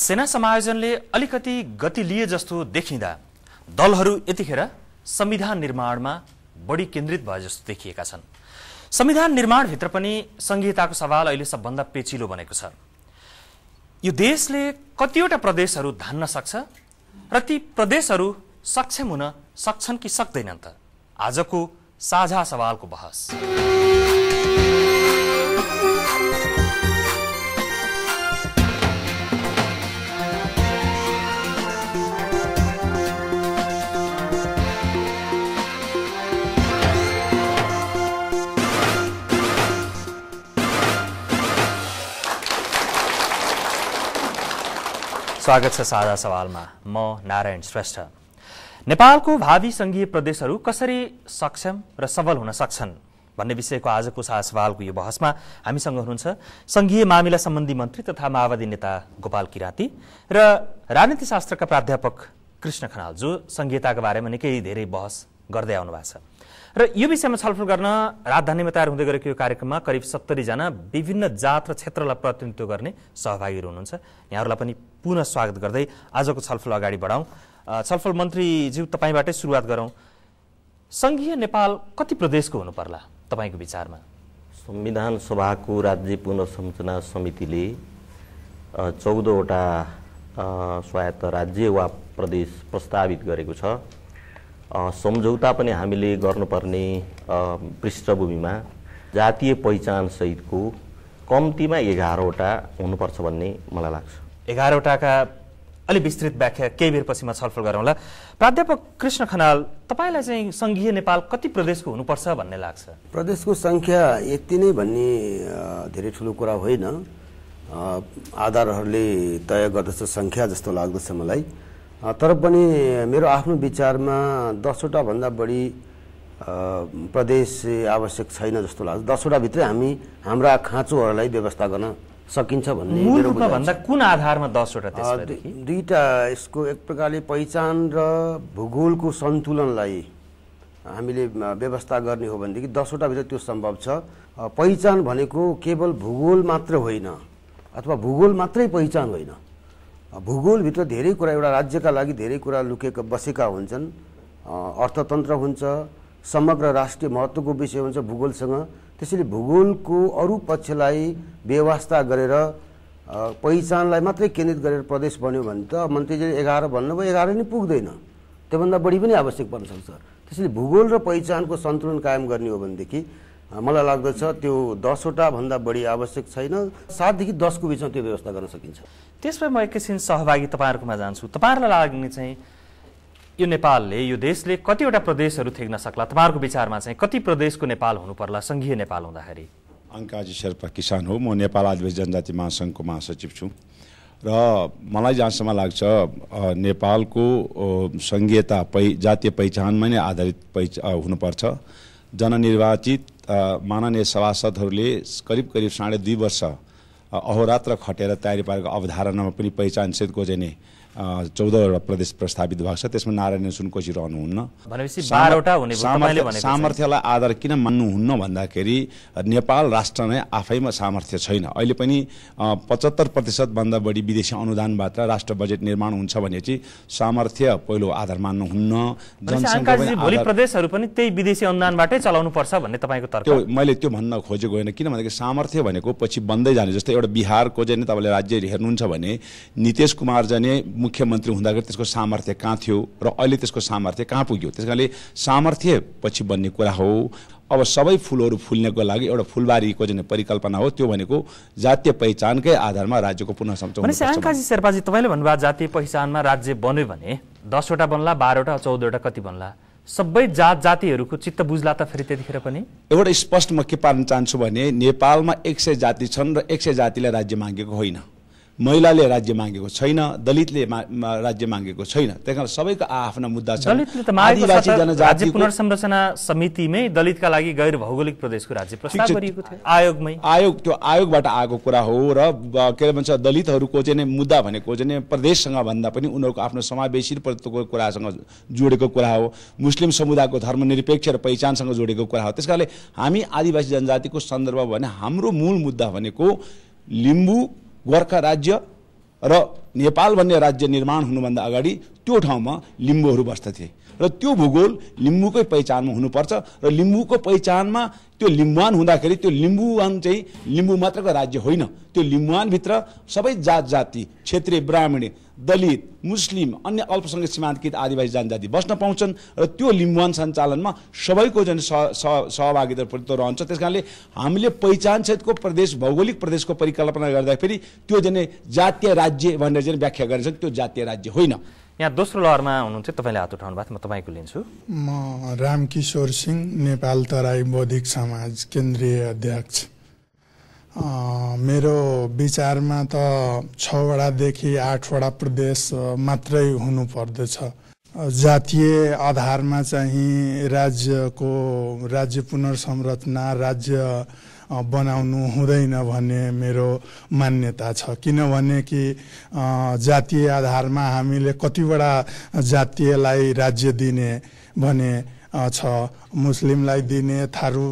सेना समायोजनले अलिकति गति लिए जस्तो देखिँदा दलहरू यतिखेर संविधान निर्माणमा बढी केन्द्रित भए जस्तो देखिएका छन् संविधान निर्माणभित्र पनि संहिताको सवाल अहिले सबभन्दा पेचिलो बनेको छ यो देशले कतिवटा प्रदेशहरू धान्न सक्छ र ती प्रदेशहरू सक्षम हुन सक्छन् कि सक्दैनन् त आजको साझा सवालको बहस स्वागत छ साझा सवालमा म नारायण श्रेष्ठ नेपालको भावी सङ्घीय प्रदेशहरू कसरी सक्षम र सबल हुन सक्छन् भन्ने विषयको आजको साझा सवालको यो बहसमा हामीसँग हुनुहुन्छ सङ्घीय मामिला सम्बन्धी मन्त्री तथा माओवादी नेता गोपाल किराती र राजनीतिशास्त्रका प्राध्यापक कृष्ण खनाल जो सङ्घीयताको बारेमा निकै धेरै बहस गर्दै आउनु भएको छ र यो विषयमा छलफल गर्न राजधानीमा तयार हुँदै गरेको यो कार्यक्रममा करिब सत्तरीजना विभिन्न जात र क्षेत्रलाई प्रतिनिधित्व गर्ने सहभागीहरू हुनुहुन्छ यहाँहरूलाई पनि पुनः स्वागत गर्दै आजको छलफल अगाडि बढाउँ छलफल मन्त्रीज्यू तपाईँबाटै सुरुवात गरौँ सङ्घीय नेपाल कति प्रदेशको हुनुपर्ला तपाईँको विचारमा संविधान सभाको राज्य पुनर्संरचना समितिले चौधवटा स्वायत्त राज्य वा प्रदेश प्रस्तावित गरेको छ सम्झौता पनि हामीले गर्नुपर्ने पृष्ठभूमिमा जातीय पहिचानसहितको कम्तीमा एघारवटा हुनुपर्छ भन्ने मलाई लाग्छ एघारवटाका अलि विस्तृत व्याख्या केही बेरपछि म छलफल गरौँला प्राध्यापक कृष्ण खनाल तपाईँलाई चाहिँ सङ्घीय नेपाल कति प्रदेशको हुनुपर्छ भन्ने लाग्छ प्रदेशको सङ्ख्या यति नै भन्ने धेरै ठुलो कुरा होइन आधारहरूले तय गर्दछ सङ्ख्या जस्तो लाग्दछ मलाई तर पनि मेरो आफ्नो विचारमा दसवटा भन्दा बढी प्रदेश आवश्यक छैन जस्तो लाग्छ भित्रै हामी हाम्रा खाँचोहरूलाई व्यवस्था गर्न सकिन्छ भन्ने भन्दा कुन आधारमा दसवटा दुईवटा यसको एक प्रकारले पहिचान र भूगोलको सन्तुलनलाई हामीले व्यवस्था गर्ने हो भनेदेखि भित्र त्यो सम्भव छ पहिचान भनेको केवल भूगोल मात्र होइन अथवा भूगोल मात्रै पहिचान होइन भूगोलभित्र धेरै कुरा एउटा राज्यका लागि धेरै कुरा लुकेका बसेका हुन्छन् अर्थतन्त्र हुन्छ समग्र राष्ट्रिय महत्त्वको विषय हुन्छ भूगोलसँग त्यसैले भूगोलको अरू पक्षलाई व्यवस्था गरेर पहिचानलाई मात्रै केन्द्रित गरेर प्रदेश बन्यो भने त मन्त्रीजीले एघार भन्नुभयो एघार नै पुग्दैन त्योभन्दा बढी पनि आवश्यक पर्न सक्छ त्यसैले भूगोल र पहिचानको सन्तुलन कायम गर्ने हो भनेदेखि मलाई लाग्दछ त्यो दसवटा भन्दा बढी आवश्यक छैन सातदेखि दसको बिचमा त्यो व्यवस्था गर्न सकिन्छ त्यसमा म एकैछिन सहभागी तपाईँहरूकोमा जान्छु तपाईँहरूलाई लाग्ने चाहिँ यो नेपालले यो देशले कतिवटा प्रदेशहरू थेग्न सक्ला तपाईँहरूको विचारमा चाहिँ कति प्रदेशको नेपाल हुनु पर्ला सङ्घीय नेपाल हुँदाखेरि अङ्काजी शेर्पा किसान हो म नेपाल आदिवासी जनजाति महासङ्घको महासचिव छु र मलाई जहाँसम्म लाग्छ नेपालको सङ्घीयता पै जातीय पहिचानमा नै आधारित पहिचान हुनुपर्छ जननिर्वाचित माननीय सभासदहरूले करिब करिब साढे दुई वर्ष अहोरात्र खटेर तयारी पारेको अवधारणामा पनि पहिचानसितको चाहिँ चौधवटा प्रदेश प्रस्तावित भएको छ त्यसमा नारायण सुनकोशी रहनुहुन्न सामर्थ्यलाई आधार किन मान्नुहुन्न भन्दाखेरि नेपाल राष्ट्र नै आफैमा सामर्थ्य छैन अहिले पनि पचहत्तर प्रतिशतभन्दा बढी विदेशी अनुदानबाट राष्ट्र बजेट निर्माण हुन्छ भनेपछि सामर्थ्य पहिलो आधार मान्नुहुन्न त्यो मैले त्यो भन्न खोजेको होइन किन भन्दाखेरि सामर्थ्य भनेको पछि बन्दै जाने जस्तै एउटा बिहारको चाहिँ तपाईँले राज्य हेर्नुहुन्छ भने नितेश कुमार जाने मुख्यमन्त्री हुँदाखेरि त्यसको सामर्थ्य कहाँ थियो र अहिले त्यसको सामर्थ्य कहाँ पुग्यो त्यस कारणले सामर्थ्य पछि बन्ने कुरा हो अब सबै फुलहरू फुल्नेको लागि एउटा फुलबारीको जुन परिकल्पना हो त्यो भनेको जातीय पहिचानकै आधारमा राज्यको पुनः शङ्काजी शेर्पाजी तपाईँले भन्नुभयो जातीय पहिचानमा राज्य बन्यो भने दसवटा बन्ला बाह्रवटा चौधवटा कति बन्ला सबै जात जातिहरूको चित्त बुझ्ला त फेरि त्यतिखेर पनि एउटा स्पष्ट म के पार्न चाहन्छु भने नेपालमा एक सय जाति छन् र एक सय जातिलाई राज्य मागेको होइन महिलाले राज्य मागेको छैन दलितले राज्य मागेको छैन त्यही कारण सबैको आफ्ना मुद्दा छ राज्य पुनर्संरचना समितिमै दलितका लागि गैर भौगोलिक प्रदेशको राज्य प्रस्ताव गरिएको थियो आयोगमै आयोग त्यो आयोगबाट आएको कुरा हो र के भन्छ दलितहरूको चाहिँ मुद्दा भनेको चाहिँ प्रदेशसँग भन्दा पनि उनीहरूको आफ्नो समावेशी प्रतिको कुरासँग जोडेको कुरा हो मुस्लिम समुदायको धर्मनिरपेक्ष र पहिचानसँग जोडेको कुरा हो त्यस हामी आदिवासी जनजातिको सन्दर्भ भने हाम्रो मूल मुद्दा भनेको लिम्बू गोर्खा राज्य र नेपाल भन्ने राज्य निर्माण हुनुभन्दा अगाडि त्यो ठाउँमा लिम्बूहरू बस्दथे र त्यो भूगोल लिम्बूकै पहिचानमा हुनुपर्छ र लिम्बूको पहिचानमा त्यो लिम्बुवान हुँदाखेरि त्यो लिम्बुवान चाहिँ लिम्बू मात्रको राज्य होइन त्यो लिम्बुवानभित्र सबै जात जाति क्षेत्रीय ब्राह्मण दलित मुस्लिम अन्य अल्पसङ्ख्यक सीमान्तकृत आदिवासी जनजाति बस्न पाउँछन् र त्यो लिम्बुवान सञ्चालनमा सबैको जन सहभागिता प्रतित्व रहन्छ त्यस कारणले हामीले पहिचान क्षेत्रको प्रदेश भौगोलिक प्रदेशको परिकल्पना गर्दाखेरि त्यो जाने जातीय राज्य भनेर चाहिँ व्याख्या गरेछन् त्यो जातीय राज्य होइन यहाँ दोस्रो लहरमा हुनुहुन्छ तपाईँले हात उठाउनु भएको थियो म तपाईँको लिन्छु म रामकिशोर सिंह नेपाल तराई बौद्धिक समाज केन्द्रीय अध्यक्ष मेरो विचारमा त छवटादेखि आठवटा प्रदेश मात्रै हुनुपर्दछ जातीय आधारमा चाहिँ राज्यको राज्य पुनर्संरचना राज्य बनाउनु हुँदैन भन्ने मेरो मान्यता छ किनभने कि जातीय आधारमा हामीले कतिवटा जातीयलाई राज्य दिने भने छ मुस्लिमलाई दिने थारू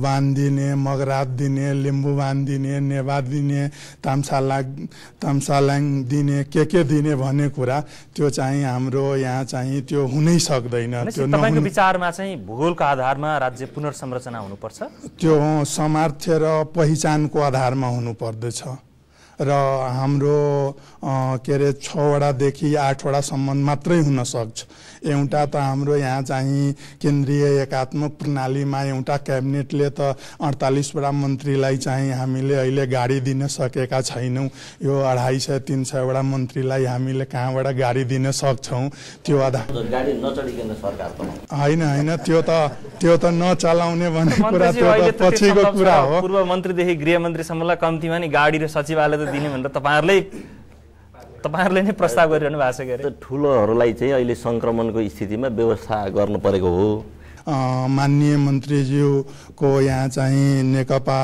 बाँध दिने मगरात दिने लिम्बू बाँध दिने नेवा दिने ताम्साला तामसालाङ दिने के के दिने भन्ने कुरा त्यो चाहिँ हाम्रो यहाँ चाहिँ त्यो हुनै सक्दैन त्यो विचारमा चाहिँ भूगोलको आधारमा राज्य पुनर्संरचना हुनुपर्छ त्यो सामर्थ्य र पहिचानको आधारमा हुनुपर्दछ र हाम्रो के अरे छवटादेखि आठवटासम्म मात्रै हुनसक्छ एउटा त हाम्रो यहाँ चाहिँ केन्द्रीय एकात्मक प्रणालीमा एउटा क्याबिनेटले त अडतालिसवटा मन्त्रीलाई चाहिँ हामीले अहिले गाडी दिन सकेका छैनौँ यो अढाई सय तिन सयवटा मन्त्रीलाई हामीले कहाँबाट गाडी दिन सक्छौँ त्यो आधार होइन होइन त्यो त त्यो त नचलाउने भन्ने कुरा त्यो त पछिको कुरा हो पूर्व मन्त्रीदेखि गृहमन्त्रीसम्मलाई कम्तीमा नि गाडी र सचिवालय दिने भनेर तपाईँहरूले तपाईँहरूले नै प्रस्ताव गरिरहनु भएको छ के अरे ठुलोहरूलाई चाहिँ अहिले सङ्क्रमणको स्थितिमा व्यवस्था गर्नु परेको हो माननीय मन्त्रीज्यूको यहाँ चाहिँ नेकपा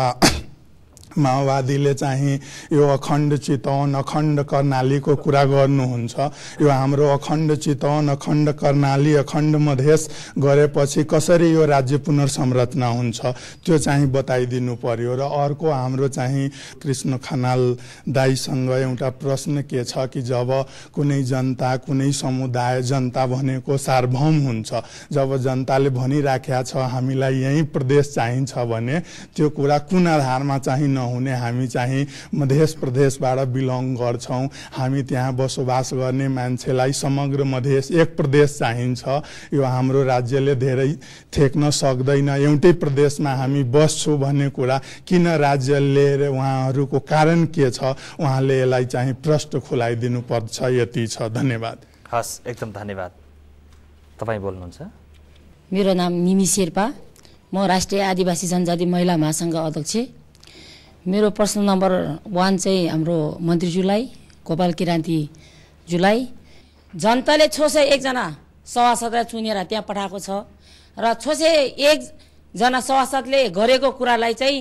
माओवादीले चाहिँ यो अखण्ड चितवन अखण्ड कर्णालीको कुरा गर्नुहुन्छ यो हाम्रो अखण्ड चितवन अखण्ड कर्णाली अखण्ड मधेस गरेपछि कसरी यो राज्य पुनर्संरचना हुन्छ त्यो चाहिँ बताइदिनु पर्यो र अर्को हाम्रो चाहिँ कृष्ण खनाल दाईसँग एउटा प्रश्न के छ कि जब कुनै जनता कुनै समुदाय जनता भनेको सार्वभौम हुन्छ जब जनताले भनिराखेका छ हामीलाई यहीँ प्रदेश चाहिन्छ भने त्यो कुरा कुन आधारमा चाहिँ नहुने हामी चाहिँ मधेस प्रदेशबाट बिलङ गर्छौँ हामी त्यहाँ बसोबास गर्ने मान्छेलाई समग्र मधेस एक प्रदेश चाहिन्छ यो हाम्रो राज्यले धेरै ठेक्न सक्दैन एउटै प्रदेशमा हामी बस्छौँ भन्ने कुरा किन राज्यले उहाँहरूको कारण के छ उहाँले यसलाई चाहिँ प्रष्ट पर्छ यति छ धन्यवाद हस् एकदम धन्यवाद तपाईँ बोल्नुहुन्छ मेरो नाम निमी शेर्पा म राष्ट्रिय आदिवासी जनजाति महिला महासङ्घ अध्यक्ष मेरो पर्सनल नम्बर वान चाहिँ हाम्रो मन्त्रीज्यूलाई गोपाल किरान्तीज्यूलाई जनताले छ सय एकजना सभासदलाई चुनेर त्यहाँ पठाएको छ र छ सय एकजना सभासदले गरेको कुरालाई चाहिँ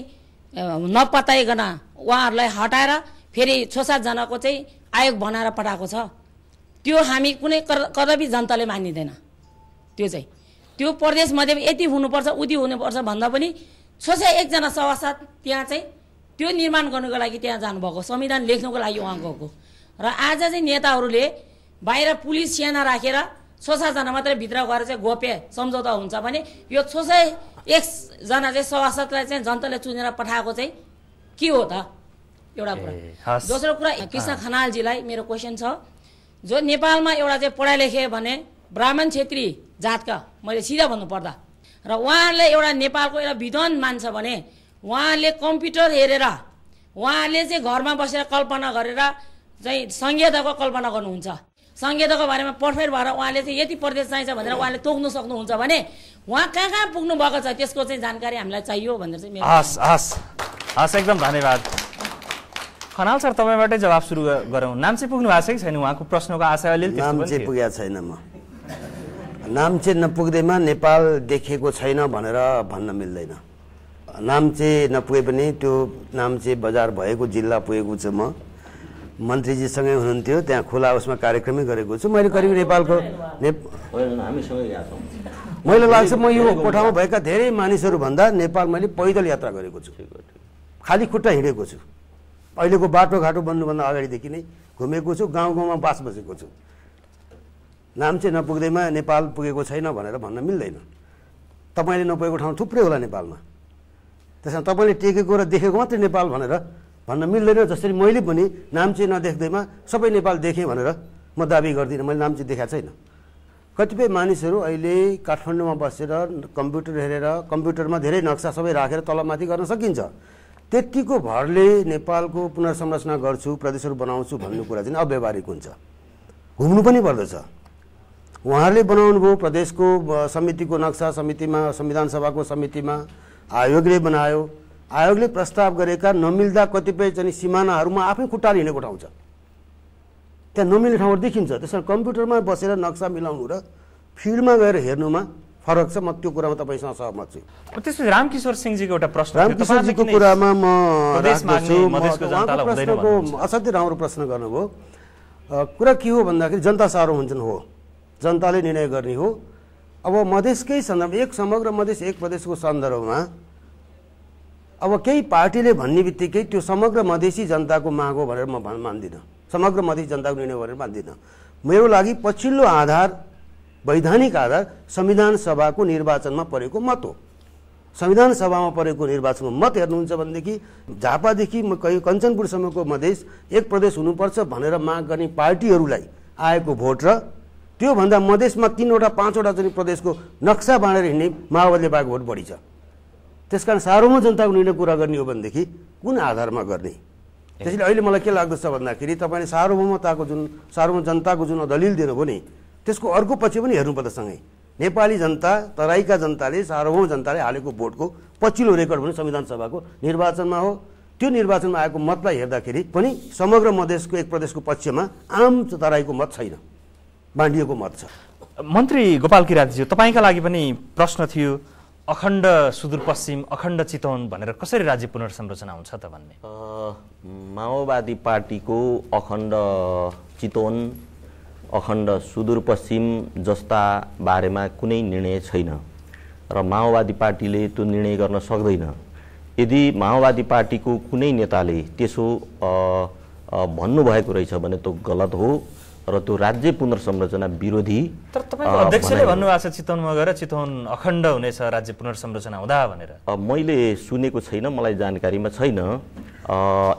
नपताइकन उहाँहरूलाई हटाएर फेरि छ सातजनाको चाहिँ आयोग बनाएर पठाएको छ त्यो हामी कुनै कदापि जनताले मानिँदैन त्यो चाहिँ त्यो प्रदेशमध्ये यति हुनुपर्छ उति हुनुपर्छ भन्दा पनि छ सय एकजना सभासद त्यहाँ चाहिँ त्यो निर्माण गर्नुको लागि त्यहाँ जानुभएको संविधान लेख्नुको लागि उहाँ गएको र आज चाहिँ नेताहरूले बाहिर पुलिस सेना राखेर छ सातजना मात्रै भित्र गएर चाहिँ गोप्य सम्झौता हुन्छ भने यो छ सय एकजना चाहिँ सभासदलाई चाहिँ जनताले चुनेर पठाएको चाहिँ के हो त एउटा कुरा दोस्रो कुरा कृष्ण खनालजीलाई मेरो क्वेसन छ जो नेपालमा एउटा चाहिँ पढाइ लेखेँ भने ब्राह्मण छेत्री जातका मैले सिधा भन्नुपर्दा र उहाँहरूले एउटा नेपालको एउटा विद्वान मान्छ भने उहाँले कम्प्युटर हेरेर उहाँले चाहिँ घरमा बसेर कल्पना गरेर चाहिँ संहिताको कल्पना गर्नुहुन्छ संहिताको बारेमा पर्फेक्ट भएर उहाँले चाहिँ यति प्रदेश चाहिन्छ भनेर उहाँले तोक्नु सक्नुहुन्छ भने उहाँ कहाँ कहाँ पुग्नु भएको छ त्यसको चाहिँ जानकारी हामीलाई चाहियो भनेर चाहिँ हस् हस् हस् एकदम धन्यवाद खनाल सर तपाईँबाटै जवाब सुरु गरौँ नाम चाहिँ पुग्नु भएको छ कि छैन उहाँको प्रश्नको आशा अलिअलि नाम चाहिँ पुगेको छैन म नाम चाहिँ नपुग्दैमा नेपाल देखेको छैन भनेर भन्न मिल्दैन नाम्चे नपुगे पनि त्यो नाम्चे बजार भएको जिल्ला पुगेको छु म मन्त्रीजीसँगै हुनुहुन्थ्यो त्यहाँ खुला उसमा कार्यक्रमै गरेको छु मैले करिब नेपालको नेप मैले लाग्छ म यो कोठामा भएका धेरै मानिसहरूभन्दा नेपाल मैले पैदल यात्रा गरेको छु खालि खुट्टा हिँडेको छु अहिलेको बाटोघाटो बन्नुभन्दा अगाडिदेखि नै घुमेको छु गाउँ गाउँमा बास बसेको छु नाम चाहिँ नपुग्दैमा नेपाल पुगेको छैन भनेर भन्न मिल्दैन तपाईँले नपुगेको ठाउँ थुप्रै होला नेपालमा त्यसमा तपाईँले टेकेको र देखेको मात्रै नेपाल भनेर भन्न मिल्दैन जसरी मैले पनि नाम चाहिँ नदेख्दैमा सबै नेपाल देखेँ भनेर म दाबी गर्दिनँ मैले नाम चाहिँ देखाएको छैन कतिपय मानिसहरू अहिले काठमाडौँमा बसेर कम्प्युटर हेरेर कम्प्युटरमा धेरै नक्सा सबै राखेर तलमाथि गर्न सकिन्छ त्यतिको भरले नेपालको पुनर्संरचना गर्छु प्रदेशहरू बनाउँछु भन्ने कुरा चाहिँ अव्यवहारिक हुन्छ घुम्नु पनि पर्दछ उहाँहरूले बनाउनुभयो प्रदेशको समितिको नक्सा समितिमा संविधान सभाको समितिमा आयोगले बनायो आयोगले प्रस्ताव गरेका नमिल्दा कतिपय चाहिँ सिमानाहरूमा आफै खुट्टा हिँडेको ठाउँ छ त्यहाँ नमिल्ने ठाउँहरू देखिन्छ त्यसमा कम्प्युटरमा बसेर नक्सा मिलाउनु र फिल्डमा गएर हेर्नुमा फरक छ म त्यो कुरामा तपाईँसँग सहमत छु त्यसपछि रामकिशोर सिंहजीको एउटा प्रश्न रामकिशोरजीको कुरामा म प्रश्नको असाध्यै राम्रो प्रश्न गर्नुभयो कुरा के हो भन्दाखेरि जनता साह्रो हुन्छन् हो जनताले निर्णय गर्ने हो अब मधेसकै सन्दर्भ एक समग्र मधेस एक प्रदेशको सन्दर्भमा अब केही पार्टीले भन्ने बित्तिकै त्यो समग्र मधेसी जनताको माग हो भनेर म मान्दिनँ समग्र मधेसी जनताको निर्णय भनेर मान्दिनँ मेरो लागि पछिल्लो आधार वैधानिक आधार संविधान सभाको निर्वाचनमा परेको मत हो संविधान सभामा परेको निर्वाचनको मत हेर्नुहुन्छ भनेदेखि झापादेखि कहीँ कञ्चनपुरसम्मको मधेस एक प्रदेश हुनुपर्छ भनेर माग गर्ने पार्टीहरूलाई आएको भोट र त्योभन्दा मधेसमा तिनवटा पाँचवटा चाहिँ प्रदेशको नक्सा बाँडेर हिँड्ने माओवादीले पाएको भोट बढी छ त्यस कारण साह्रोमा जनताको निर्णय कुरा गर्ने हो भनेदेखि कुन आधारमा गर्ने त्यसैले अहिले मलाई के लाग्दछ भन्दाखेरि तपाईँले सार्वभौमताको जुन सार्वभौम जनताको जुन दलिल दिनुभयो नि त्यसको अर्को पछि पनि हेर्नु पर्दा सँगै नेपाली जनता तराईका जनताले सार्वभौम जनताले हालेको भोटको पछिल्लो रेकर्ड भने संविधान सभाको निर्वाचनमा हो त्यो निर्वाचनमा आएको मतलाई हेर्दाखेरि पनि समग्र मधेसको एक प्रदेशको पक्षमा आम तराईको मत छैन बाँडिएको मत छ मन्त्री गोपाल किराँतज्यू तपाईँका लागि पनि प्रश्न थियो अखण्ड सुदूरपश्चिम अखण्ड चितवन भनेर कसरी राज्य पुनर्संरचना हुन्छ त भन्ने माओवादी पार्टीको अखण्ड चितवन अखण्ड सुदूरपश्चिम जस्ता बारेमा कुनै निर्णय छैन र माओवादी पार्टीले त्यो निर्णय गर्न सक्दैन यदि माओवादी पार्टीको कुनै नेताले त्यसो भन्नुभएको रहेछ भने त्यो गलत हो र त्यो राज्य पुनर्संरचना विरोधी तर तपाईँको अध्यक्षले भन्नुभएको छ चितवनमा गएर चितवन अखण्ड हुनेछ राज्य पुनर्संरचना हुँदा भनेर मैले सुनेको छैन मलाई जानकारीमा छैन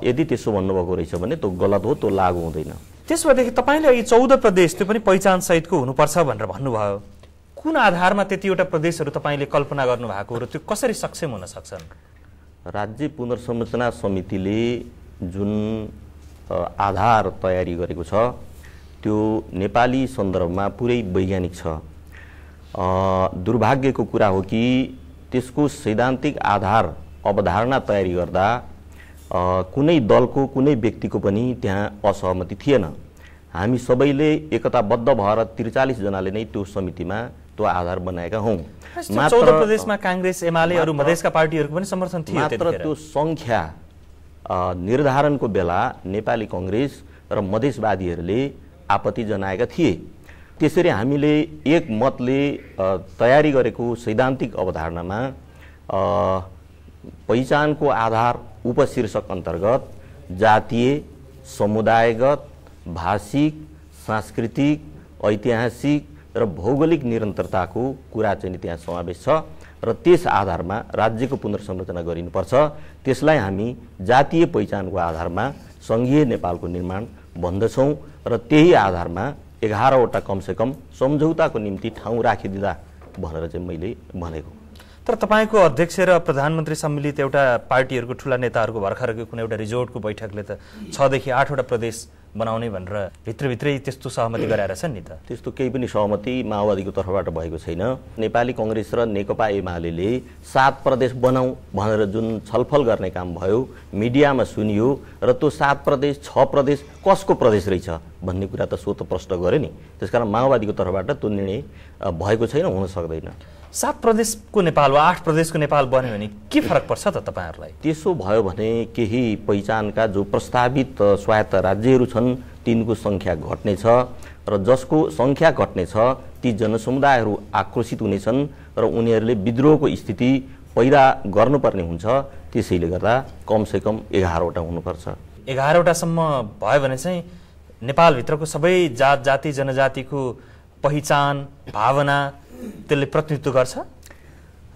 यदि त्यसो भन्नुभएको रहेछ भने त्यो गलत हो त्यो लागु हुँदैन त्यसो भएदेखि तपाईँले अघि चौध प्रदेश त्यो पनि पहिचान सहितको हुनुपर्छ भनेर भन्नुभयो कुन आधारमा त्यतिवटा प्रदेशहरू तपाईँले कल्पना गर्नुभएको र त्यो कसरी सक्षम हुन सक्छन् राज्य पुनर्संरचना समितिले जुन आधार तयारी गरेको छ त्यो नेपाली सन्दर्भमा पुरै वैज्ञानिक छ दुर्भाग्यको कुरा हो कि त्यसको सैद्धान्तिक आधार अवधारणा तयारी गर्दा कुनै दलको कुनै व्यक्तिको पनि त्यहाँ असहमति थिएन हामी सबैले एकताबद्ध भएर त्रिचालिसजनाले नै त्यो समितिमा त्यो आधार बनाएका हौँ मात्र प्रदेशमा काङ्ग्रेस एमाले मधेसका पार्टीहरूको पनि समर्थन थियो मात्र त्यो सङ्ख्या निर्धारणको बेला नेपाली कङ्ग्रेस र मधेसवादीहरूले आपत्ति जनाएका थिए त्यसरी हामीले एक मतले तयारी गरेको सैद्धान्तिक अवधारणामा पहिचानको आधार उपशीर्षक अन्तर्गत जातीय समुदायगत भाषिक सांस्कृतिक ऐतिहासिक र भौगोलिक निरन्तरताको कुरा चाहिँ त्यहाँ समावेश छ र त्यस आधारमा राज्यको पुनर्संरचना गरिनुपर्छ त्यसलाई हामी जातीय पहिचानको आधारमा सङ्घीय नेपालको निर्माण भन्दछौँ र त्यही आधारमा एघारवटा कमसेकम सम्झौताको निम्ति ठाउँ राखिदिँदा भनेर चाहिँ मैले भनेको तर तपाईँको अध्यक्ष र प्रधानमन्त्री सम्मिलित एउटा पार्टीहरूको ठुला नेताहरूको भर्खरको कुनै एउटा रिजोर्टको बैठकले त छदेखि आठवटा प्रदेश बनाउने भनेर भित्रभित्रै त्यस्तो सहमति गराएर छन् नि त त्यस्तो केही पनि सहमति माओवादीको तर्फबाट भएको छैन नेपाली कङ्ग्रेस र नेकपा एमाले सात प्रदेश बनाऊ भनेर जुन छलफल गर्ने काम भयो मिडियामा सुनियो र त्यो सात प्रदेश छ प्रदेश कसको प्रदेश रहेछ भन्ने कुरा त त प्रश्न गऱ्यो नि त्यसकारण माओवादीको तर्फबाट त्यो निर्णय भएको छैन हुन सक्दैन सात प्रदेशको नेपाल वा आठ प्रदेशको नेपाल बन्यो भने के फरक पर्छ त तपाईँहरूलाई त्यसो भयो भने केही पहिचानका जो प्रस्तावित स्वायत्त राज्यहरू छन् तिनको सङ्ख्या घट्नेछ र जसको सङ्ख्या घट्नेछ ती जनसमुदायहरू आक्रोशित हुनेछन् र उनीहरूले विद्रोहको स्थिति पैदा गर्नुपर्ने हुन्छ त्यसैले गर्दा कमसेकम एघारवटा हुनुपर्छ एघारवटासम्म भयो भने चाहिँ नेपालभित्रको सबै जात जाति जनजातिको पहिचान भावना त्यसले प्रतिनिधित्व गर्छ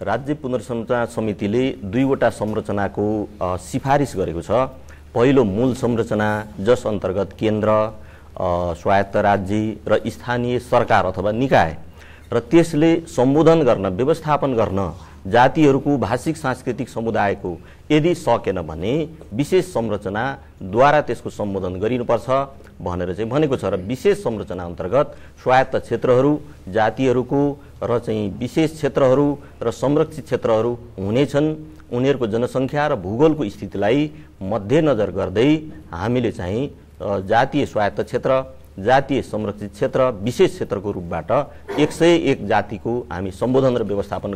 राज्य पुनर्संरचना समितिले दुईवटा संरचनाको सिफारिस गरेको छ पहिलो मूल संरचना जस अन्तर्गत केन्द्र स्वायत्त राज्य र स्थानीय सरकार अथवा निकाय र त्यसले सम्बोधन गर्न व्यवस्थापन गर्न जातिहरूको भाषिक सांस्कृतिक समुदायको यदि सकेन भने विशेष संरचनाद्वारा त्यसको सम्बोधन गरिनुपर्छ भनेर चाहिँ भनेको छ र विशेष संरचना अन्तर्गत स्वायत्त क्षेत्रहरू जातिहरूको र चाहिँ विशेष क्षेत्रहरू र संरक्षित क्षेत्रहरू हुनेछन् उनीहरूको जनसङ्ख्या र भूगोलको स्थितिलाई मध्यनजर गर्दै हामीले चाहिँ जातीय स्वायत्त क्षेत्र जातीय संरक्षित क्षेत्र विशेष क्षेत्रको रूपबाट एक सय एक जातिको हामी सम्बोधन र व्यवस्थापन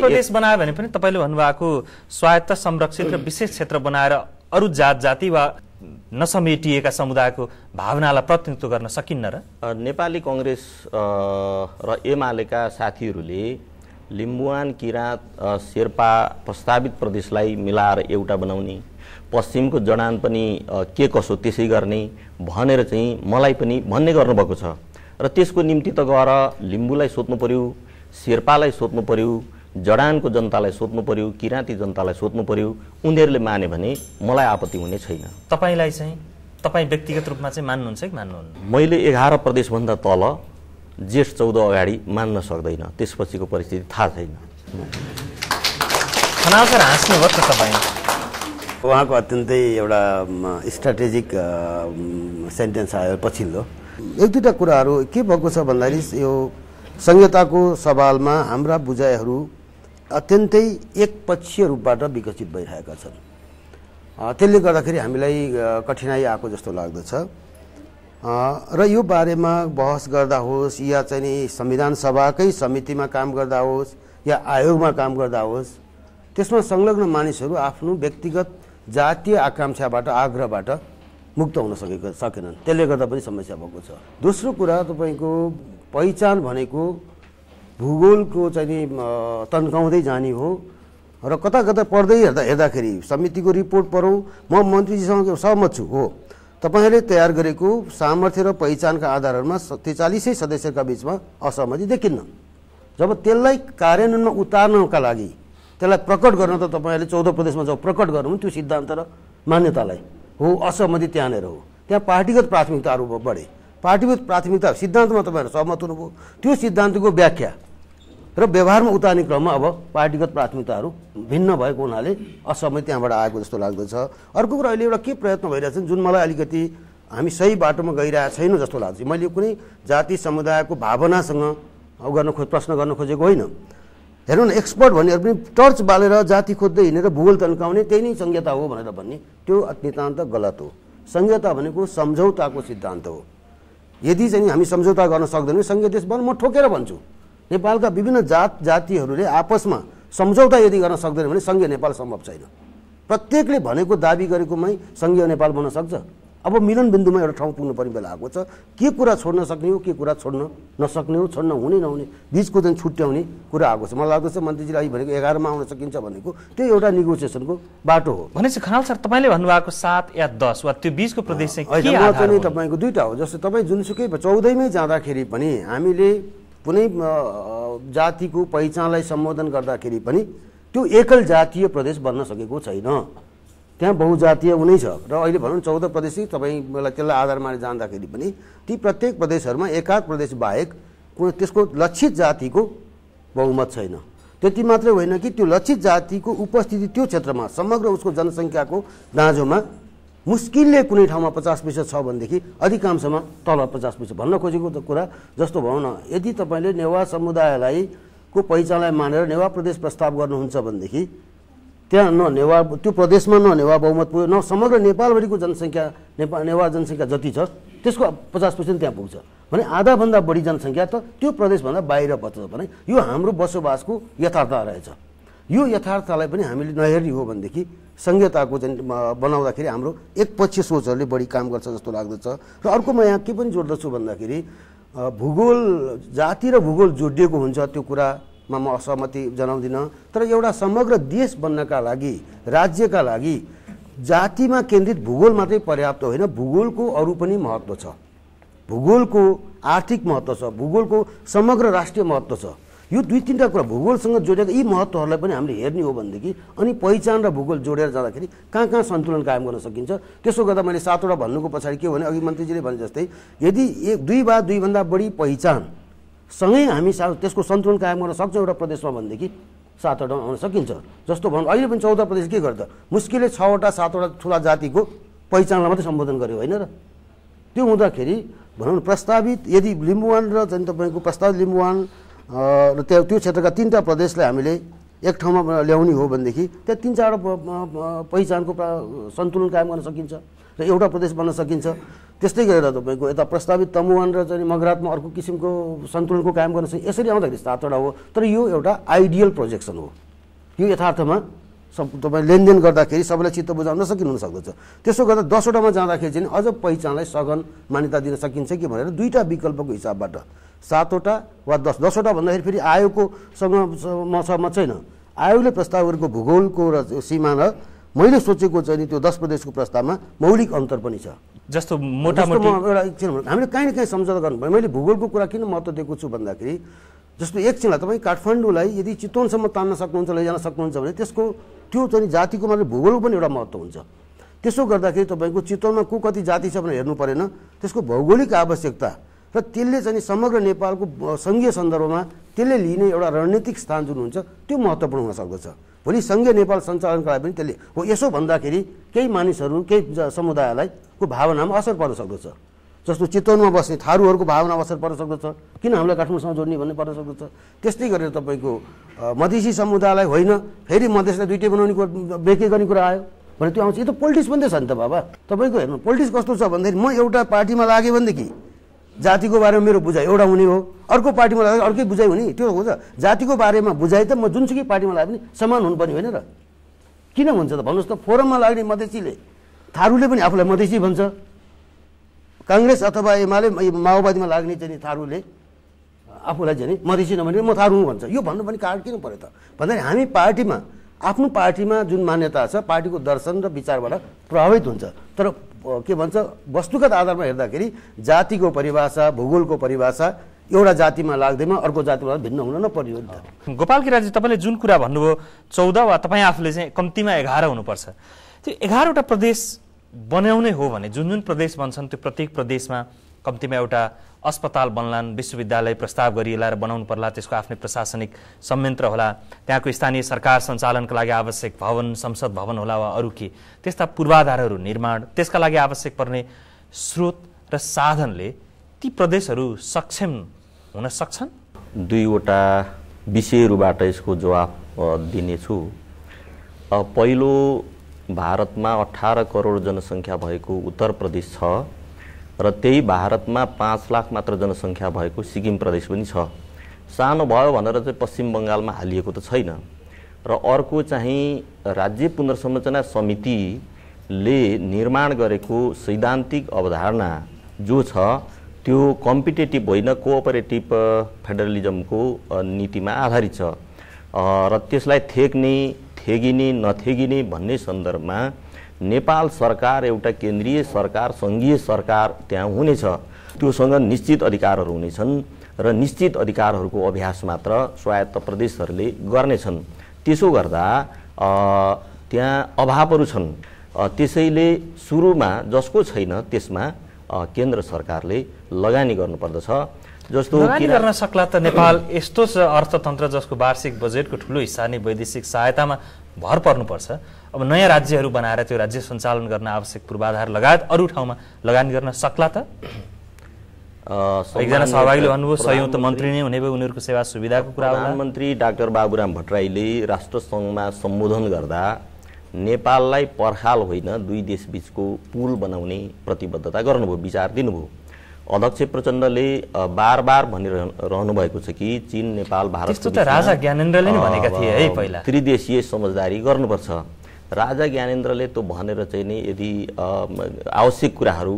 प्रदेश बनायो भने पनि तपाईँले भन्नुभएको स्वायत्त संरक्षित र विशेष क्षेत्र बनाएर अरू जात जाति वा नसमेटिएका समुदायको भावनालाई प्रतिनिधित्व गर्न सकिन्न र नेपाली कङ्ग्रेस र एमालेका साथीहरूले लिम्बुवान किराँत शेर्पा प्रस्तावित प्रदेशलाई मिलाएर एउटा बनाउने पश्चिमको जडान पनि के कसो त्यसै गर्ने भनेर चाहिँ मलाई पनि भन्ने गर्नुभएको छ र त्यसको निम्ति त गएर लिम्बूलाई सोध्नु पऱ्यो शेर्पालाई सोध्नु पऱ्यो जडानको जनतालाई सोध्नु पर्यो किराँती जनतालाई सोध्नु पर्यो उनीहरूले माने भने मलाई आपत्ति हुने छैन तपाईँलाई चाहिँ तपाईँ व्यक्तिगत रूपमा चाहिँ मान्नुहुन्छ कि मान्नुहुन्न मैले एघार प्रदेशभन्दा तल जेठ चौध अगाडि मान्न सक्दैन त्यसपछिको परिस्थिति थाहा छैन तपाईँ उहाँको अत्यन्तै एउटा स्ट्राटेजिक सेन्टेन्स आयो पछिल्लो एक दुईवटा कुराहरू के भएको छ भन्दाखेरि यो संहिताको सवालमा हाम्रा बुझाइहरू अत्यन्तै एकपक्षीय रूपबाट विकसित भइरहेका छन् त्यसले गर्दाखेरि हामीलाई कठिनाइ आएको जस्तो लाग्दछ र यो बारेमा बहस गर्दा होस् या चाहिँ नि संविधान सभाकै समितिमा काम गर्दा होस् या आयोगमा काम गर्दा होस् त्यसमा संलग्न मानिसहरू आफ्नो व्यक्तिगत जातीय आकाङ्क्षाबाट आग्रहबाट मुक्त हुन सकेको सकेनन् त्यसले गर्दा पनि समस्या भएको छ दोस्रो कुरा तपाईँको पहिचान भनेको भूगोलको चाहिँ नि तन्काउँदै जाने हो र कता कता पढ्दै हेर्दा हेर्दाखेरि समितिको रिपोर्ट पढौँ म मन्त्रीजीसँग सहमत छु हो तपाईँहरूले तयार गरेको सामर्थ्य र पहिचानका आधारमा त्रिचालिसै सदस्यका बिचमा असहमति देखिन्न जब त्यसलाई कार्यान्वयनमा उतार्नका लागि त्यसलाई प्रकट गर्न त तपाईँहरूले चौध प्रदेशमा जब प्रकट गर्नु त्यो सिद्धान्त र मान्यतालाई हो असहमति त्यहाँनिर हो त्यहाँ पार्टीगत प्राथमिकताहरू बढे पार्टीगत प्राथमिकता सिद्धान्तमा तपाईँहरू सहमत हुनुभयो त्यो सिद्धान्तको व्याख्या र व्यवहारमा उतार्ने क्रममा अब पार्टीगत प्राथमिकताहरू भिन्न भएको हुनाले असहमति त्यहाँबाट आएको जस्तो लाग्दछ अर्को कुरा अहिले एउटा के प्रयत्न भइरहेको जुन मलाई अलिकति हामी सही बाटोमा गइरहेको छैनौँ जस्तो लाग्छ मैले कुनै जाति समुदायको भावनासँग गर्न खोज प्रश्न गर्न खोजेको होइन हेर्नु न एक्सपर्ट भन्नेहरू पनि टर्च बालेर जाति खोज्दै हिँडेर भूगोल तन्काउने त्यही नै संहिता हो भनेर भन्ने त्यो नितान्त गलत हो संहिता भनेको सम्झौताको सिद्धान्त हो यदि चाहिँ हामी सम्झौता गर्न सक्दैनौँ सङ्घीय देश बन म ठोकेर भन्छु नेपालका विभिन्न जात जातिहरूले आपसमा सम्झौता यदि गर्न सक्दैन भने सङ्घीय नेपाल सम्भव छैन प्रत्येकले भनेको दाबी गरेकोमै सङ्घीय नेपाल बन्न सक्छ अब मिलन बिन्दुमा एउटा ठाउँ पुग्नु पर्ने बेला आएको छ के कुरा छोड्न सक्ने हो के कुरा छोड्न नसक्ने हो छोड्न हुने नहुने बिचको चाहिँ छुट्याउने कुरा आएको छ मलाई लाग्दछ मन्त्रीजीले अहिले भनेको एघारमा आउन सकिन्छ भनेको त्यो एउटा निगोसिएसनको बाटो हो भनेपछि खनाल सर तपाईँले भन्नुभएको सात या दस वा त्यो बिचको प्रदेश चाहिँ तपाईँको दुईवटा हो जस्तो तपाईँ जुनसुकै चौधैमै जाँदाखेरि पनि हामीले कुनै जातिको पहिचानलाई सम्बोधन गर्दाखेरि पनि त्यो एकल जातीय प्रदेश बन्न सकेको छैन त्यहाँ बहुजातीय उनै छ र अहिले भनौँ चौध प्रदेश तपाईँलाई त्यसलाई आधार मानेर जाँदाखेरि पनि ती प्रत्येक प्रदेशहरूमा एकाध प्रदेश बाहेक कुनै त्यसको लक्षित जातिको बहुमत छैन त्यति मात्रै होइन कि त्यो लक्षित जातिको उपस्थिति त्यो क्षेत्रमा समग्र उसको जनसङ्ख्याको दाँजोमा मुस्किलले कुनै ठाउँमा पचास पैसा छ भनेदेखि अधिकांशमा तल पचास पैसा भन्न खोजेको त कुरा जस्तो भनौँ न यदि तपाईँले नेवा समुदायलाई को पहिचानलाई मानेर नेवा प्रदेश प्रस्ताव गर्नुहुन्छ भनेदेखि त्यहाँ न नेवा त्यो प्रदेशमा न नेवा बहुमत पुग्यो न समग्र नेपालभरिको जनसङ्ख्या नेपाल नेवा जनसङ्ख्या जति छ त्यसको पचास पर्सेन्ट त्यहाँ पुग्छ भने आधाभन्दा बढी जनसङ्ख्या त त्यो प्रदेशभन्दा बाहिर बच्छ भने यो हाम्रो बसोबासको यथार्थ रहेछ यो यथार्थलाई पनि हामीले नहेर्ने हो भनेदेखि संहिताको बनाउँदाखेरि हाम्रो एकपक्षीय सोचहरूले बढी काम गर्छ जस्तो लाग्दछ र अर्को म यहाँ के पनि जोड्दछु भन्दाखेरि भूगोल जाति र भूगोल जोडिएको हुन्छ त्यो कुरामा म असहमति जनाउँदिनँ तर एउटा समग्र देश बन्नका लागि राज्यका लागि जातिमा केन्द्रित भूगोल मात्रै पर्याप्त होइन भूगोलको अरू पनि महत्त्व छ भूगोलको आर्थिक महत्त्व छ भूगोलको समग्र राष्ट्रिय महत्त्व छ यो दुई तिनवटा कुरा भूगोलसँग जोडेर यी महत्त्वहरूलाई पनि हामीले हेर्ने हो भनेदेखि अनि पहिचान र भूगोल जोडेर जाँदाखेरि कहाँ कहाँ सन्तुलन कायम गर्न सकिन्छ त्यसो गर्दा मैले सातवटा भन्नुको पछाडि के भने अघि मन्त्रीजीले भने जस्तै यदि एक दुई वा दुईभन्दा बढी पहिचान सँगै हामी सा त्यसको सन्तुलन कायम गर्न सक्छौँ एउटा प्रदेशमा भनेदेखि सातवटा आउन सकिन्छ जस्तो भनौँ अहिले पनि चौध प्रदेश के गर्दा मुस्किलले छवटा सातवटा ठुला जातिको पहिचानलाई मात्रै सम्बोधन गर्यो होइन र त्यो हुँदाखेरि भनौँ न प्रस्तावित यदि लिम्बुवान र चाहिँ तपाईँको प्रस्तावित लिम्बुवान र त्यो त्यो क्षेत्रका तिनवटा प्रदेशलाई हामीले एक ठाउँमा ल्याउने हो भनेदेखि त्यहाँ तिन चारवटा पहिचानको सन्तुलन कायम गर्न सकिन्छ र एउटा प्रदेश बन्न सकिन्छ त्यस्तै गरेर तपाईँको यता प्रस्तावित तमुवान र चाहिँ मगरातमा अर्को किसिमको सन्तुलनको कायम गर्न सकिन्छ यसरी आउँदाखेरि सातवटा हो तर यो एउटा आइडियल प्रोजेक्सन हो यो यथार्थमा सब तपाईँ लेनदेन गर्दाखेरि सबैलाई चित्त बुझाउन सकिनु सक्दछ त्यसो गर्दा दसवटामा जाँदाखेरि चाहिँ अझ पहिचानलाई सघन मान्यता दिन सकिन्छ कि भनेर दुईवटा विकल्पको हिसाबबाट सातवटा वा दस दसवटा भन्दाखेरि फेरि आयोगकोसँग म सहमत छैन आयोगले प्रस्ताव गरेको भूगोलको र सीमा र मैले सोचेको चाहिँ त्यो दस प्रदेशको प्रस्तावमा मौलिक अन्तर पनि छ जस्तो मोटामोटी एउटा एकछिन हामीले कहीँ न काहीँ सम्झौता गर्नुपर्ने मैले भूगोलको कुरा किन महत्त्व दिएको छु भन्दाखेरि जस्तो एकछिनलाई तपाईँ काठमाडौँलाई यदि चितवनसम्म तान्न सक्नुहुन्छ लैजान सक्नुहुन्छ भने त्यसको त्यो चाहिँ जातिको मात्रै भूगोलको पनि एउटा महत्त्व हुन्छ त्यसो गर्दाखेरि तपाईँको चितवनमा को कति जाति छ भनेर हेर्नु परेन त्यसको भौगोलिक आवश्यकता र त्यसले चाहिँ समग्र नेपालको सङ्घीय सन्दर्भमा त्यसले लिने एउटा रणनीतिक स्थान जुन हुन्छ त्यो महत्त्वपूर्ण हुन सक्दछ भोलि सङ्घीय नेपाल सञ्चालनका लागि पनि त्यसले हो यसो भन्दाखेरि केही मानिसहरू केही समुदायलाई को भावनामा असर पर्न सक्दछ जस्तो चितवनमा बस्ने थारूहरूको भावना असर पर्न सक्दछ किन हामीलाई काठमाडौँसँग जोड्ने भन्ने पर्न सक्दछ त्यस्तै गरेर तपाईँको मधेसी समुदायलाई होइन फेरि मधेसलाई दुइटै बनाउने कुरा बेके गर्ने कुरा आयो भने त्यो आउँछ यो त पोलिटिक्स पनि त छ नि त बाबा तपाईँको हेर्नु पोलिटिक्स कस्तो छ भन्दाखेरि म एउटा पार्टीमा लागेँ भनेदेखि जातिको बारेमा मेरो बुझाइ एउटा हुने हो अर्को पार्टीमा लाग्दा अर्कै बुझाइ हुने त्यो हो जातिको बारेमा बुझाइ त म जुनसुकै पार्टीमा लाग्यो पनि समान हुनुपर्ने होइन र किन हुन्छ त भन्नुहोस् त फोरममा लाग्ने मधेसीले थारूले पनि आफूलाई मधेसी भन्छ काङ्ग्रेस अथवा एमाले माओवादीमा लाग्ने चाहिँ थारूले आफूलाई चाहिँ मधेसी नभने म थारू भन्छ यो भन्नु पनि कारण किन पऱ्यो त भन्दाखेरि हामी पार्टीमा आफ्नो पार्टीमा जुन मान्यता छ पार्टीको दर्शन र विचारबाट प्रभावित हुन्छ तर के भन्छ वस्तुगत आधारमा हेर्दाखेरि जातिको परिभाषा भूगोलको परिभाषा एउटा जातिमा लाग्दैमा अर्को जातिमा भिन्न हुन नपरियो नि त गोपाल किराजी तपाईँले जुन कुरा भन्नुभयो चौध वा तपाईँ आफूले चाहिँ कम्तीमा एघार हुनुपर्छ त्यो एघारवटा प्रदेश बनाउने हो भने जुन जुन प्रदेश बन्छन् त्यो प्रत्येक प्रदेशमा कम्तीमा एउटा अस्पताल बन्लान् विश्वविद्यालय प्रस्ताव गरिएला र बनाउनु पर्ला त्यसको आफ्नै प्रशासनिक संयन्त्र होला त्यहाँको स्थानीय सरकार सञ्चालनका लागि आवश्यक भवन संसद भवन होला वा अरू के त्यस्ता पूर्वाधारहरू निर्माण त्यसका लागि आवश्यक पर्ने स्रोत र साधनले ती प्रदेशहरू सक्षम हुन सक्छन् दुईवटा विषयहरूबाट यसको जवाब दिनेछु पहिलो भारतमा अठार करोड जनसङ्ख्या भएको उत्तर प्रदेश छ र त्यही भारतमा पाँच लाख मात्र जनसङ्ख्या भएको सिक्किम प्रदेश पनि छ सानो भयो भनेर चाहिँ पश्चिम बङ्गालमा हालिएको त छैन र अर्को चाहिँ राज्य पुनर्संरचना समितिले निर्माण गरेको सैद्धान्तिक अवधारणा जो छ त्यो कम्पिटेटिभ होइन कोअपरेटिभ फेडरलिजमको नीतिमा आधारित छ र त्यसलाई थेक्ने थेगिने नथेगिने भन्ने सन्दर्भमा नेपाल सरकार एउटा केन्द्रीय सरकार सङ्घीय सरकार त्यहाँ हुनेछ त्योसँग निश्चित अधिकारहरू हुनेछन् र निश्चित अधिकारहरूको अभ्यास मात्र स्वायत्त प्रदेशहरूले गर्नेछन् त्यसो गर्दा त्यहाँ अभावहरू छन् त्यसैले सुरुमा जसको छैन त्यसमा केन्द्र सरकारले लगानी गर्नुपर्दछ जस्तो गर्न सक्ला त नेपाल यस्तो छ अर्थतन्त्र जसको वार्षिक बजेटको ठुलो हिस्सा नै वैदेशिक सहायतामा भर पर्नुपर्छ अब नयाँ राज्यहरू बनाएर त्यो राज्य सञ्चालन गर्न आवश्यक पूर्वाधार लगायत अरू ठाउँमा लगानी गर्न सक्ला त एकजना सहभागीले भन्नुभयो त मन्त्री नै हुने भयो उनीहरूको सेवा सुविधाको कुरा प्रधानमन्त्री डाक्टर बाबुराम भट्टराईले राष्ट्रसङ्घमा सम्बोधन गर्दा नेपाललाई पर्खाल होइन दुई देशबिचको पुल बनाउने प्रतिबद्धता गर्नुभयो विचार दिनुभयो अध्यक्ष प्रचण्डले बार बार भनिरहनु भएको छ कि चिन नेपाल भारत राजा ज्ञानेन्द्रले भनेका थिए है पहिला त्रिदेशीय समझदारी गर्नुपर्छ राजा ज्ञानेन्द्रले त्यो भनेर चाहिँ नि यदि आवश्यक कुराहरू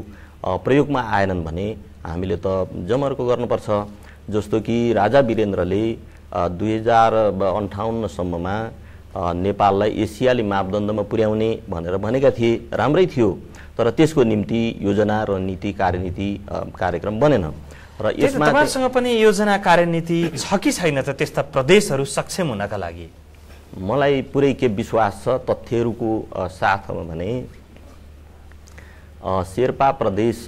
प्रयोगमा आएनन् भने हामीले त जमर्को गर्नुपर्छ जस्तो कि राजा वीरेन्द्रले दुई हजार अन्ठाउन्नसम्ममा नेपाललाई एसियाली मापदण्डमा पुर्याउने भनेर भनेका थिए राम्रै थियो तर त्यसको निम्ति योजना र नीति कार्यनीति कार्यक्रम बनेन र यसमा पनि योजना कार्यनीति छ कि छैन त त्यस्ता प्रदेशहरू सक्षम हुनका लागि मलाई पुरै के विश्वास छ तथ्यहरूको साथमा भने शेर्पा प्रदेश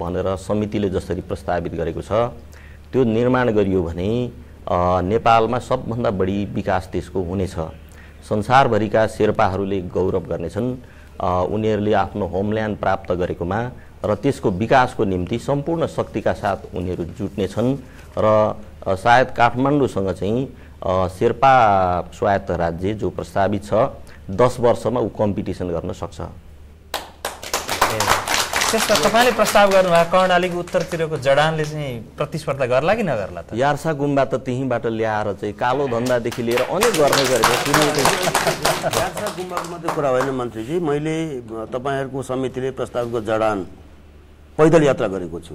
भनेर समितिले जसरी प्रस्तावित गरेको छ त्यो निर्माण गरियो भने नेपालमा सबभन्दा बढी विकास त्यसको हुनेछ संसारभरिका शेर्पाहरूले गौरव गर्नेछन् उनीहरूले आफ्नो होमल्यान्ड प्राप्त गरेकोमा र त्यसको विकासको निम्ति सम्पूर्ण शक्तिका साथ उनीहरू जुट्नेछन् र सायद काठमाडौँसँग चाहिँ शेर्पा स्वायत्त राज्य जो प्रस्तावित छ दस वर्षमा ऊ कम्पिटिसन गर्न सक्छ त्यसमा तपाईँले प्रस्ताव गर्नुभएको कर्णालीको उत्तरतिरको जडानले चाहिँ प्रतिस्पर्धा गर्ला कि नगर्ला त यार्सा गुम्बा त त्यहीँबाट ल्याएर चाहिँ कालो धन्दादेखि लिएर अनेक गर्ने गरेको यार्सा गुम्बाको मात्रै कुरा होइन मन्त्रीजी मैले तपाईँहरूको समितिले प्रस्तावको जडान पैदल यात्रा गरेको छु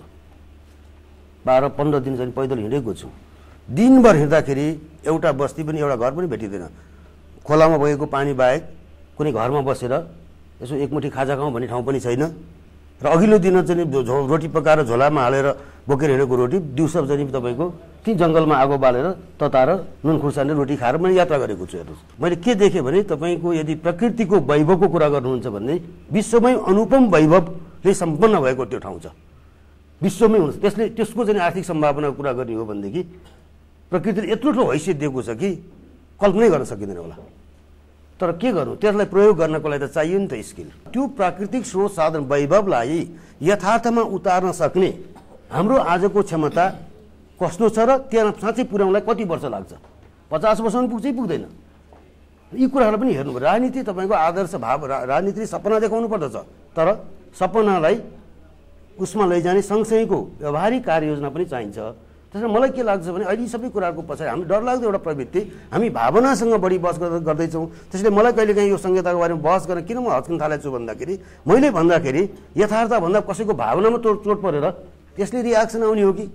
बाह्र पन्ध्र दिन पैदल हिँडेको छु दिनभर हिँड्दाखेरि एउटा बस्ती पनि एउटा घर पनि भेटिँदैन खोलामा भएको पानी बाहेक कुनै घरमा बसेर यसो एकमुठी खाजा खाउँ भन्ने ठाउँ पनि छैन र अघिल्लो दिन चाहिँ झो रोटी पकाएर झोलामा हालेर बोकेर हिँडेको रोटी दिउँसो चाहिँ तपाईँको ती जङ्गलमा आगो बालेर तताएर नुन खुर्सानी रोटी खाएर मैले यात्रा गरेको छु हेर्नुहोस् मैले के देखेँ भने तपाईँको यदि प्रकृतिको वैभवको कुरा गर्नुहुन्छ भने विश्वमै अनुपम वैभवले सम्पन्न भएको त्यो ठाउँ छ विश्वमै हुन्छ त्यसले त्यसको चाहिँ आर्थिक सम्भावनाको कुरा गर्ने हो भनेदेखि प्रकृतिले यत्रो ठुलो हैसियत दिएको छ कि कल्पनै गर्न सकिँदैन होला तर के गर्नु त्यसलाई प्रयोग गर्नको लागि त चाहियो नि त स्किल त्यो प्राकृतिक स्रोत साधन वैभवलाई यथार्थमा उतार्न सक्ने हाम्रो आजको क्षमता कस्तो छ र त्यहाँ साँच्चै पुर्याउनलाई कति वर्ष लाग्छ पचास वर्षमा पुग्छ कि पुग्दैन यी कुराहरू पनि हेर्नु राजनीति तपाईँको आदर्श भाव राजनीति सपना देखाउनु पर्दछ तर सपनालाई उसमा लैजाने सँगसँगैको व्यवहारिक कार्ययोजना पनि चाहिन्छ त्यसमा मलाई के लाग्छ भने अहिले सबै कुराहरूको पछाडि हामी डर लाग्दो एउटा प्रवृत्ति हामी भावनासँग बढी बहस गर्दैछौँ त्यसले मलाई कहिलेकाहीँ यो संहिताको बारेमा बहस गरेर किन म हत्किन थालेको छु भन्दाखेरि मैले भन्दाखेरि यथार्थभन्दा कसैको भावनामा तोड चोट परेर त्यसले रियाक्सन आउने हो कि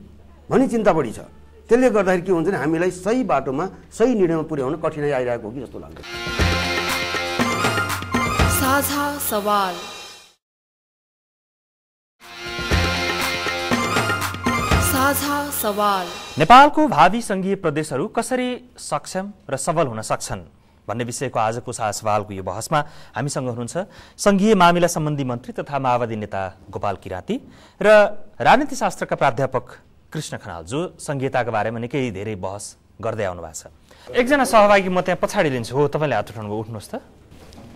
भनी चिन्ता बढी छ त्यसले गर्दाखेरि के हुन्छ भने हामीलाई सही बाटोमा सही निर्णयमा पुर्याउन कठिनाइ आइरहेको हो कि जस्तो लाग्छ नेपालको भावी सङ्घीय प्रदेशहरू कसरी सक्षम र सबल हुन सक्छन् भन्ने विषयको आजको सा सवालको यो बहसमा हामीसँग हुनुहुन्छ सङ्घीय मामिला सम्बन्धी मन्त्री तथा माओवादी नेता गोपाल किराँती र राजनीति शास्त्रका प्राध्यापक कृष्ण खनाल जो सङ्घीयताको बारेमा निकै धेरै बहस गर्दै आउनु भएको छ एकजना सहभागी म त्यहाँ पछाडि लिन्छु हो तपाईँले हात उठाउनु उठ्नुहोस् त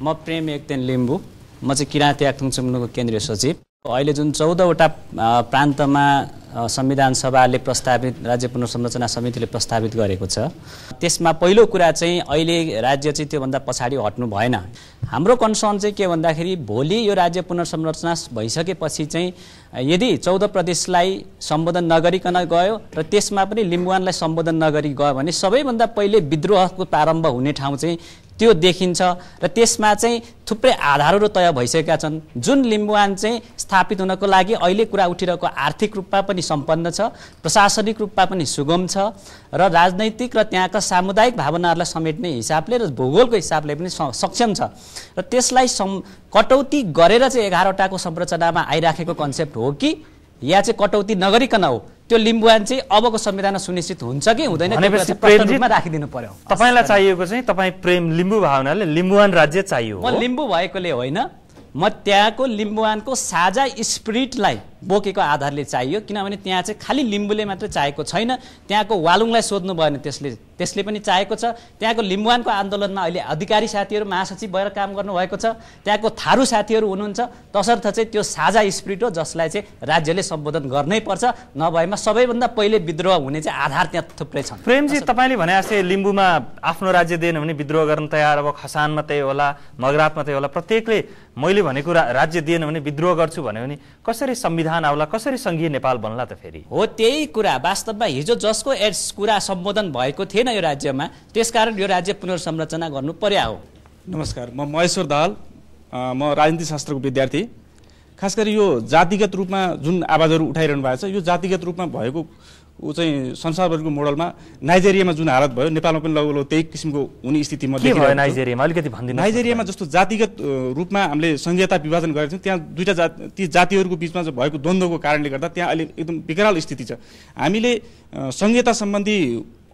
म प्रेम एकदेन लिम्बू म चाहिँ किराँत याक्थुङ चुम्नुको केन्द्रीय सचिव अहिले जुन चौधवटा प्रान्तमा संविधान सभाले प्रस्तावित राज्य पुनर्संरचना समितिले प्रस्तावित गरेको छ त्यसमा पहिलो कुरा चाहिँ अहिले राज्य चाहिँ त्योभन्दा पछाडि हट्नु भएन हाम्रो कन्सर्न चाहिँ के भन्दाखेरि भोलि यो राज्य पुनर्संरचना भइसकेपछि चाहिँ यदि चौध प्रदेशलाई सम्बोधन नगरिकन गयो र त्यसमा पनि लिम्बुवानलाई सम्बोधन नगरी गयो भने सबैभन्दा पहिले विद्रोहको प्रारम्भ हुने ठाउँ चाहिँ त्यो देखिन्छ र त्यसमा चाहिँ थुप्रै आधारहरू तय भइसकेका छन् जुन लिम्बुवान चाहिँ स्थापित हुनको लागि अहिले कुरा उठिरहेको आर्थिक रूपमा पनि सम्पन्न छ प्रशासनिक रूपमा पनि सुगम छ र राजनैतिक र त्यहाँका सामुदायिक भावनाहरूलाई समेट्ने हिसाबले र भूगोलको हिसाबले पनि सक्षम छ र त्यसलाई सम् कटौती गरेर चाहिँ एघारवटाको संरचनामा आइराखेको कन्सेप्ट हो कि या चाहिँ कटौती नगरिकन हो त्यो लिम्बुवान चाहिँ अबको संविधानमा सुनिश्चित हुन्छ कि हुँदैन राखिदिनु पर्यो तपाईँलाई चाहिएको चाहिँ तपाईँ प्रेम लिम्बु भावनाले लिम्बुवान राज्य चाहियो म लिम्बु भएकोले होइन म त्यहाँको लिम्बुवानको साझा स्पिरिटलाई बोकेको आधारले चाहियो किनभने त्यहाँ चाहिँ खालि लिम्बूले मात्र चाहेको छैन त्यहाँको वालुङलाई सोध्नु भयो भने त्यसले त्यसले पनि चाहेको छ त्यहाँको लिम्बुवानको आन्दोलनमा अहिले अधिकारी साथीहरू महासचिव भएर काम गर्नुभएको छ त्यहाँको थारू साथीहरू हुनुहुन्छ तसर्थ चाहिँ त्यो साझा स्प्रिट हो जसलाई चाहिँ राज्यले सम्बोधन गर्नै पर्छ नभएमा सबैभन्दा पहिले विद्रोह हुने चाहिँ आधार त्यहाँ थुप्रै छ प्रेमजी तपाईँले भने जस्तै लिम्बूमा आफ्नो राज्य दिएन भने विद्रोह गर्न तयार अब खसानमा त्यही होला मगरातमा त्यही होला प्रत्येकले मैले भनेको राज्य दिएन भने विद्रोह गर्छु भन्यो भने कसरी संविधान संविधान आउला कसरी संघीय नेपाल बन्ला त फेरि हो त्यही कुरा वास्तवमा हिजो जसको एड्स कुरा सम्बोधन भएको थिएन यो राज्यमा त्यसकारण यो राज्य पुनर्संरचना गर्नु पर्या हो नमस्कार म महेश्वर दाहाल म राजनीति शास्त्रको विद्यार्थी खास गरी यो जातिगत रूपमा जुन आवाजहरू उठाइरहनु भएको छ यो जातिगत रूपमा भएको ऊ चाहिँ संसारभरिको मोडलमा नाइजेरियामा जुन हालत भयो नेपालमा पनि लगभग त्यही किसिमको हुने स्थितिमा नाइजेरियामा अलिकति भनिदिनु नाइजेरियामा जस्तो जातिगत रूपमा हामीले संहिता विभाजन गरेको थियौँ त्यहाँ दुईवटा जात ती जातिहरूको बिचमा भएको द्वन्द्वको कारणले गर्दा त्यहाँ अहिले एकदम विकराल स्थिति छ हामीले संहिता सम्बन्धी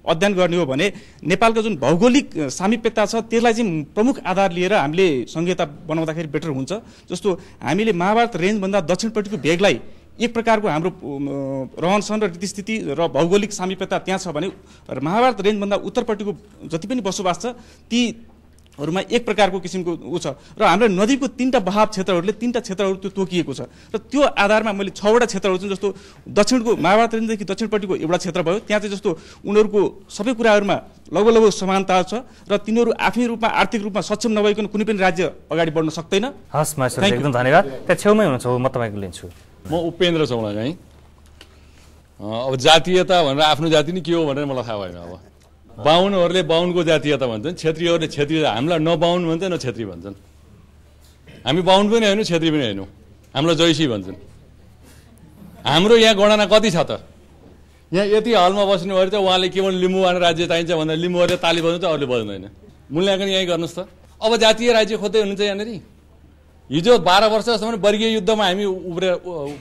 अध्ययन गर्ने हो भने नेपालको जुन भौगोलिक सामिप्यता छ त्यसलाई चाहिँ प्रमुख आधार लिएर हामीले संहिता बनाउँदाखेरि बेटर हुन्छ जस्तो हामीले महाभारत रेन्जभन्दा दक्षिणपट्टिको भेगलाई एक प्रकारको हाम्रो रहन सहन र रीतिस्थिति र भौगोलिक सामिप्यता त्यहाँ छ भने महाभारत रेन्जभन्दा उत्तरपट्टिको जति पनि बसोबास छ ती हरूमा एक प्रकारको किसिमको ऊ छ र हाम्रो नदीको तिनवटा बहाव क्षेत्रहरूले तिनवटा क्षेत्रहरू त्यो तोकिएको छ र त्यो आधारमा मैले छवटा क्षेत्रहरू चाहिँ जस्तो दक्षिणको महाभारत रेन्जदेखि दक्षिणपट्टिको एउटा क्षेत्र भयो त्यहाँ चाहिँ जस्तो उनीहरूको सबै कुराहरूमा लगभग लगभग समानता छ र तिनीहरू आफ्नै रूपमा आर्थिक रूपमा सक्षम नभइकन कुनै पनि राज्य अगाडि बढ्न सक्दैन हस् एकदम धन्यवाद त्यहाँ छेउमै हुनुहुन्छ म तपाईँको लिन्छु म उपेन्द्र चौला चाहिँ अब जातीयता भनेर आफ्नो जाति नै के हो भनेर मलाई थाहा भएन अब बाहुनहरूले बाहुनको जातीयता भन्छन् क्षेत्रीहरूले क्षेत्री हामीलाई नबाहुन बाहुन भन्छन् न छेत्री भन्छन् हामी बाहुन पनि होइनौँ छेत्री पनि होइनौँ हामीलाई जैसी भन्छन् हाम्रो यहाँ गणना कति छ त यहाँ यति हलमा बस्नु भयो त उहाँले के भन्नु लिम्बू वान राज्य चाहिन्छ भन्दा लिम्बूहरूले ताली बजाउँछ अरूले बजाउँदैन मूल्याङ्कन यहीँ गर्नुहोस् त अब जातीय राज्य खोज्दै हुनुहुन्छ यहाँनिर हिजो बाह्र वर्ष जस्तो पनि वर्गीय युद्धमा हामी उब्रे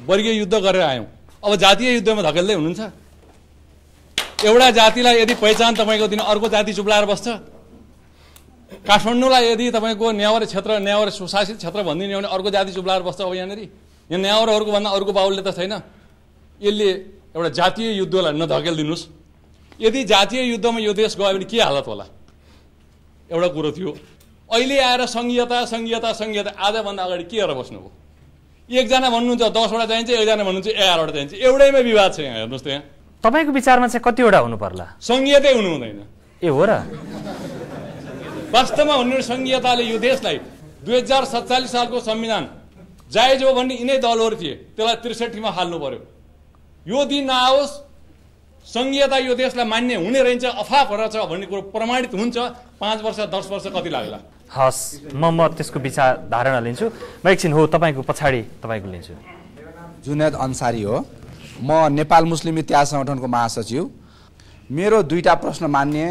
वर्गीय युद्ध गरेर आयौँ अब जातीय युद्धमा धकेल्दै हुनुहुन्छ एउटा जातिलाई यदि पहिचान तपाईँको दिन अर्को जाति चुप्लाएर बस्छ काठमाडौँलाई यदि तपाईँको न्यावर क्षेत्र न्यावर सुशासित क्षेत्र भनिदिने हो भने अर्को जाति चुप्लाएर बस्छ अब यहाँनिर यहाँ न्यावरहरूको भन्दा अर्को बाहुल्य त छैन यसले एउटा जातीय युद्धलाई नधकेलिदिनुहोस् यदि जातीय युद्धमा यो देश गयो भने के हालत होला एउटा कुरो थियो अहिले आएर सङ्घीयता सङ्घीयता सङ्घीयता आजभन्दा अगाडि के गरेर बस्नुभयो एकजना भन्नुहुन्छ दसवटा चाहिन्छ एकजना भन्नुहुन्छ एघारवटा चाहिन्छ एउटैमा विवाद छ यहाँ हेर्नुहोस् त यहाँ तपाईँको विचारमा चाहिँ कतिवटा हुनु पर्ला सङ्घीयतै हुनु हुँदैन ए हो र वास्तवमा हुनु सङ्घीयताले यो देशलाई दुई हजार सत्तालिस सालको संविधान जायज हो भन्ने यिनै दलहरू थिए त्यसलाई त्रिसठीमा हाल्नु पर्यो यो दिन नआओस् सङ्घीयता यो देशलाई मान्य हुने रहन्छ अफाफ रहेछ भन्ने कुरो प्रमाणित हुन्छ पाँच वर्ष दस वर्ष कति लाग्ला हस् म म त्यसको विचार धारणा लिन्छु म एकछिन हो तपाईँको पछाडि तपाईँको लिन्छु जुनेद अन्सारी हो म नेपाल मुस्लिम इतिहास सङ्गठनको महासचिव मेरो दुईवटा प्रश्न मान्य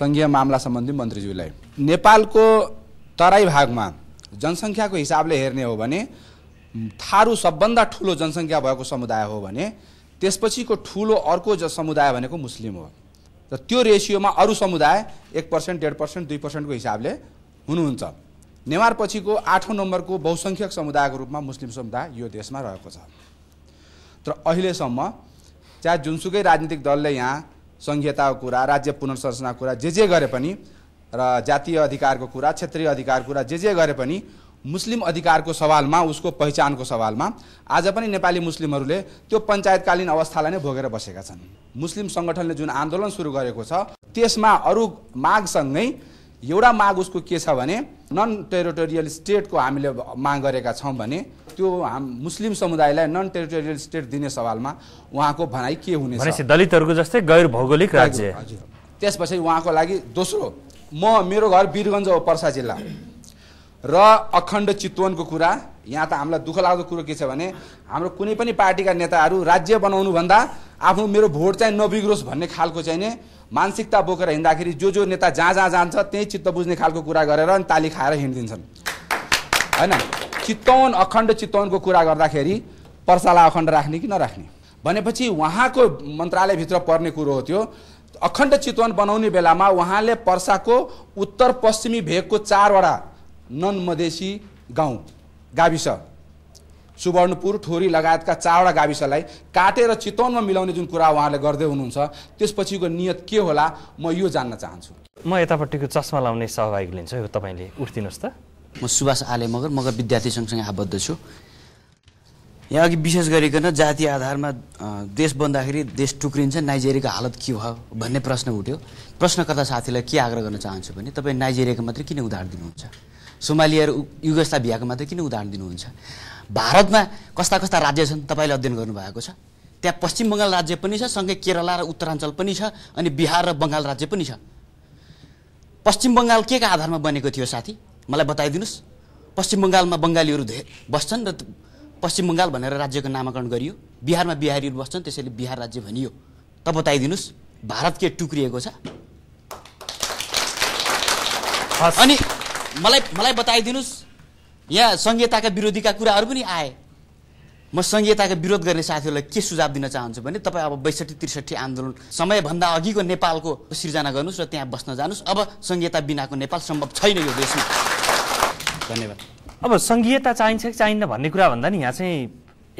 सङ्घीय मामला सम्बन्धी मन्त्रीज्यूलाई नेपालको तराई भागमा जनसङ्ख्याको हिसाबले हेर्ने हो भने थारू सबभन्दा ठुलो जनसङ्ख्या भएको समुदाय हो भने त्यसपछिको ठुलो अर्को समुदाय भनेको मुस्लिम हो र त्यो रेसियोमा अरू समुदाय एक पर्सेन्ट डेढ पर्सेन्ट दुई पर्सेन्टको हिसाबले हुनुहुन्छ नेवार पछिको आठौँ नम्बरको बहुसङ्ख्यक समुदायको रूपमा मुस्लिम समुदाय यो देशमा रहेको छ तर अहिलेसम्म चाहे जुनसुकै राजनीतिक दलले यहाँ सङ्घीयताको कुरा राज्य पुनर्संरचनाको कुरा जे जे गरे पनि र जातीय अधिकारको कुरा क्षेत्रीय अधिकारको कुरा जे जे गरे पनि मुस्लिम अधिकारको सवालमा उसको पहिचानको सवालमा आज पनि नेपाली मुस्लिमहरूले त्यो पञ्चायतकालीन अवस्थालाई नै भोगेर बसेका छन् मुस्लिम सङ्गठनले जुन आन्दोलन सुरु गरेको छ त्यसमा अरू मागसँगै एउटा माग उसको के छ भने नन टेरिटोरियल स्टेटको हामीले माग गरेका छौँ भने त्यो हाम मुस्लिम समुदायलाई नन टेरिटोरियल स्टेट दिने सवालमा उहाँको भनाइ के हुने दलितहरूको जस्तै गैर भौगोलिक राज्य त्यसपछि उहाँको लागि दोस्रो म मेरो घर वीरगञ्ज हो पर्सा जिल्ला र अखण्ड चितवनको कुरा यहाँ त हामीलाई दुःख लाग्दो कुरो के छ भने हाम्रो कुनै पनि पार्टीका नेताहरू राज्य बनाउनुभन्दा आफ्नो मेरो भोट चाहिँ नबिग्रोस् भन्ने खालको चाहिँ नै मानसिकता बोकेर हिँड्दाखेरि जो जो नेता जहाँ जहाँ जान्छ त्यहीँ चित्त बुझ्ने खालको कुरा गरेर अनि ताली खाएर हिँडिदिन्छन् होइन चितवन अखण्ड चितवनको कुरा गर्दाखेरि पर्साला अखण्ड राख्ने कि नराख्ने भनेपछि उहाँको मन्त्रालयभित्र पर्ने कुरो हो त्यो अखण्ड चितवन बनाउने बेलामा उहाँले पर्साको उत्तर पश्चिमी भेगको चारवटा नन मधेसी गाउँ गाविस सुवर्णपुर ठोरी लगायतका चारवटा गाविसलाई काटेर चितवनमा मिलाउने जुन कुरा उहाँले गर्दै हुनुहुन्छ त्यसपछिको नियत के होला म यो जान्न चाहन्छु म यतापट्टिको चस्मा लाउने सहभागी लिन्छु यो तपाईँले उठिदिनुहोस् त म सुभाष आले मगर मगर विद्यार्थी सँगसँगै आबद्ध छु यहाँ अघि विशेष गरिकन जाति आधारमा देश बन्दाखेरि देश टुक्रिन्छ नाइजेरियाको हालत के भयो भन्ने प्रश्न उठ्यो प्रश्नकर्ता साथीलाई के आग्रह गर्न चाहन्छु भने तपाईँ नाइजेरियाको मात्रै किन उदाहरण दिनुहुन्छ सोमालिया र भियाको मात्रै किन उदाहरण दिनुहुन्छ भारतमा कस्ता कस्ता राज्य छन् तपाईँले अध्ययन गर्नुभएको छ त्यहाँ पश्चिम बङ्गाल राज्य पनि छ सँगै केरला र उत्तराञ्चल पनि छ अनि बिहार र बङ्गाल राज्य पनि छ पश्चिम बङ्गाल के आधारमा बनेको थियो साथी मलाई बताइदिनुहोस् पश्चिम बङ्गालमा बङ्गालीहरू धेर बस्छन् र पश्चिम बङ्गाल भनेर राज्यको नामाकरण गरियो बिहारमा बिहारीहरू बस्छन् त्यसैले बिहार राज्य भनियो त बताइदिनुहोस् भारत के टुक्रिएको छ अनि मलाई मलाई बताइदिनुहोस् यहाँ सङ्घीयताका विरोधीका कुराहरू पनि आए म सङ्घीयताको विरोध गर्ने साथीहरूलाई के सुझाव दिन चाहन्छु भने तपाईँ अब बैसठी त्रिसठी आन्दोलन समयभन्दा अघिको नेपालको सिर्जना गर्नुहोस् र त्यहाँ बस्न जानुहोस् अब सङ्घीयता बिनाको नेपाल सम्भव छैन यो देशमा धन्यवाद अब सङ्घीयता चाहिन्छ कि चाहिन्न भन्ने कुरा भन्दा नि यहाँ चाहिँ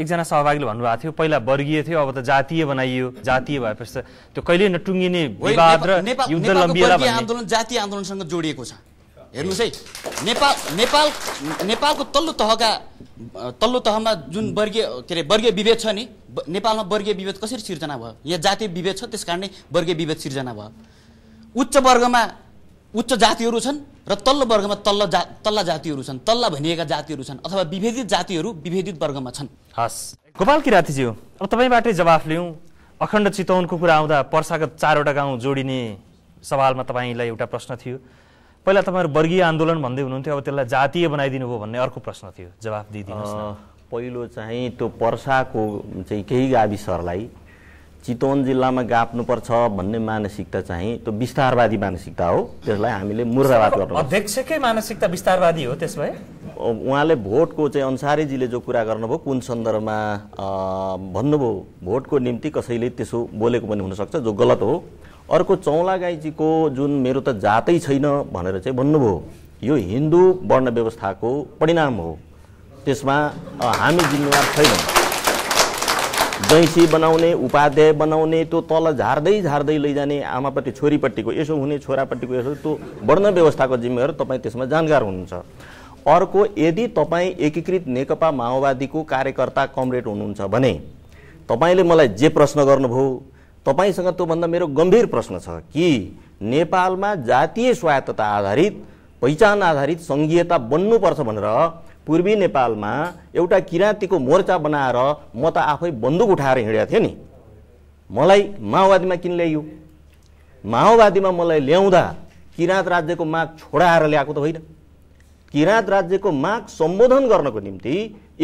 एकजना सहभागीले भन्नुभएको थियो पहिला वर्गीय थियो अब त जातीय बनाइयो जातीय भएपछि त त्यो कहिले नटुङ्गिने विवाद र युद्ध लम्बिएर आन्दोलन जातीय आन्दोलनसँग जोडिएको छ हेर्नुहोस् है नेपाल नेपाल नेपालको तल्लो तहका तल्लो तहमा जुन वर्गीय के अरे वर्गीय विभेद छ नि नेपालमा वर्गीय विभेद कसरी सिर्जना भयो यहाँ जातीय विभेद छ त्यस कारणले वर्गीय विभेद सिर्जना भयो उच्च वर्गमा उच्च जातिहरू छन् र तल्लो वर्गमा तल्ल जा तल्ला जातिहरू छन् तल्ला भनिएका जातिहरू छन् अथवा विभेदित जातिहरू विभेदित वर्गमा छन् हस् गोपाल किरातीज्यू अब तपाईँबाटै जवाफ लिउँ अखण्ड चितवनको कुरा आउँदा पर्सागत चारवटा गाउँ जोडिने सवालमा तपाईँलाई एउटा प्रश्न थियो पहिला तपाईँहरू वर्गीय आन्दोलन भन्दै हुनुहुन्थ्यो अब त्यसलाई जातीय बनाइदिनु भयो भन्ने अर्को प्रश्न थियो जवाब दिइदिनुहोस् पहिलो चाहिँ त्यो पर्साको चाहिँ केही गाविसहरूलाई चितवन जिल्लामा गाप्नुपर्छ भन्ने मानसिकता चाहिँ त्यो विस्तारवादी मानसिकता हो त्यसलाई हामीले मुर्दावाद गर्नु अध्यक्षकै मानसिकता विस्तारवादी हो त्यस भए उहाँले भोटको चाहिँ अनुसारैजीले जो कुरा गर्नुभयो कुन सन्दर्भमा भन्नुभयो भोटको निम्ति कसैले त्यसो बोलेको पनि हुनसक्छ जो गलत हो अर्को चौला गाईजीको जुन मेरो त जातै छैन भनेर चाहिँ भन्नुभयो यो हिन्दू वर्ण व्यवस्थाको परिणाम हो त्यसमा हामी जिम्मेवार छैनौँ दैँसी बनाउने उपाध्याय बनाउने त्यो तल झार्दै झार्दै लैजाने आमापट्टि छोरीपट्टिको यसो हुने छोरापट्टिको यसो त्यो वर्ण व्यवस्थाको जिम्मेवार तपाईँ त्यसमा जानकार हुनुहुन्छ अर्को यदि तपाईँ एकीकृत नेकपा माओवादीको कार्यकर्ता कमरेड हुनुहुन्छ भने तपाईँले मलाई जे प्रश्न गर्नुभयो तपाईँसँग त्योभन्दा मेरो गम्भीर प्रश्न छ कि नेपालमा जातीय स्वायत्तता आधारित पहिचान आधारित सङ्घीयता बन्नुपर्छ भनेर पूर्वी नेपालमा एउटा किराँतीको मोर्चा बनाएर म त आफै बन्दुक उठाएर हिँडेको थिएँ नि मलाई माओवादीमा किन ल्याइयो माओवादीमा मलाई ल्याउँदा किराँत राज्यको माग छोडाएर ल्याएको त होइन किराँत राज्यको माग सम्बोधन गर्नको निम्ति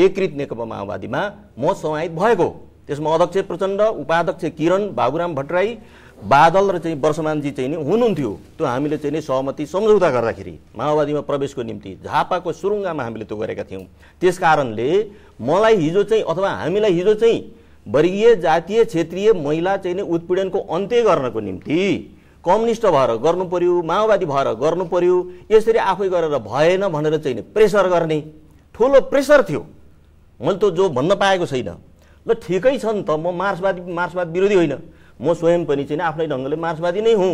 एकृत नेकपा माओवादीमा म समाहित भएको त्यसमा अध्यक्ष प्रचण्ड उपाध्यक्ष किरण बाबुराम भट्टराई बादल र चाहिँ वर्षमानजी चाहिँ नि हुनुहुन्थ्यो त्यो हामीले चाहिँ नि सहमति सम्झौता गर्दाखेरि माओवादीमा प्रवेशको निम्ति झापाको सुरुङ्गामा हामीले त्यो गरेका थियौँ त्यस कारणले मलाई हिजो चाहिँ अथवा हामीलाई हिजो चाहिँ वर्गीय जातीय क्षेत्रीय महिला चाहिँ नि उत्पीडनको अन्त्य गर्नको निम्ति कम्युनिस्ट भएर गर्नु पर्यो माओवादी भएर गर्नु पर्यो यसरी आफै गरेर भएन भनेर चाहिँ नि प्रेसर गर्ने ठुलो प्रेसर थियो मैले त जो भन्न पाएको छैन ल ठिकै छ नि त म मार्क्सवादी मार्क्सवाद विरोधी होइन म स्वयं पनि चाहिँ आफ्नै ढङ्गले मार्क्सवादी नै हुँ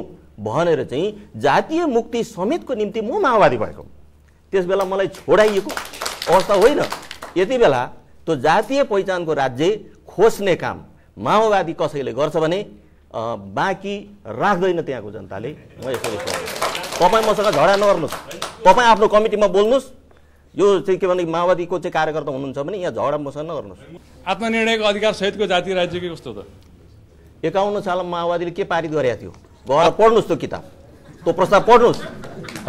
भनेर चाहिँ जातीय मुक्ति समेतको निम्ति म माओवादी भएको त्यस बेला मलाई छोडाइएको अवस्था होइन यति बेला त्यो जातीय पहिचानको राज्य खोज्ने काम माओवादी कसैले गर्छ भने बाँकी राख्दैन त्यहाँको जनताले म यसरी तपाईँ मसँग झगडा नगर्नुहोस् तपाईँ आफ्नो कमिटीमा बोल्नुहोस् यो चाहिँ के भने माओवादीको चाहिँ कार्यकर्ता हुनुहुन्छ भने यहाँ झगडा मसँग नगर्नुहोस् आत्मनिर्णयको अधिकार सहितको जाति राज्य के कस्तो त एकाउन्न सालमा माओवादीले के पारित गरेको थियो गएर पढ्नुहोस् त्यो किताब त्यो प्रस्ताव पढ्नुहोस्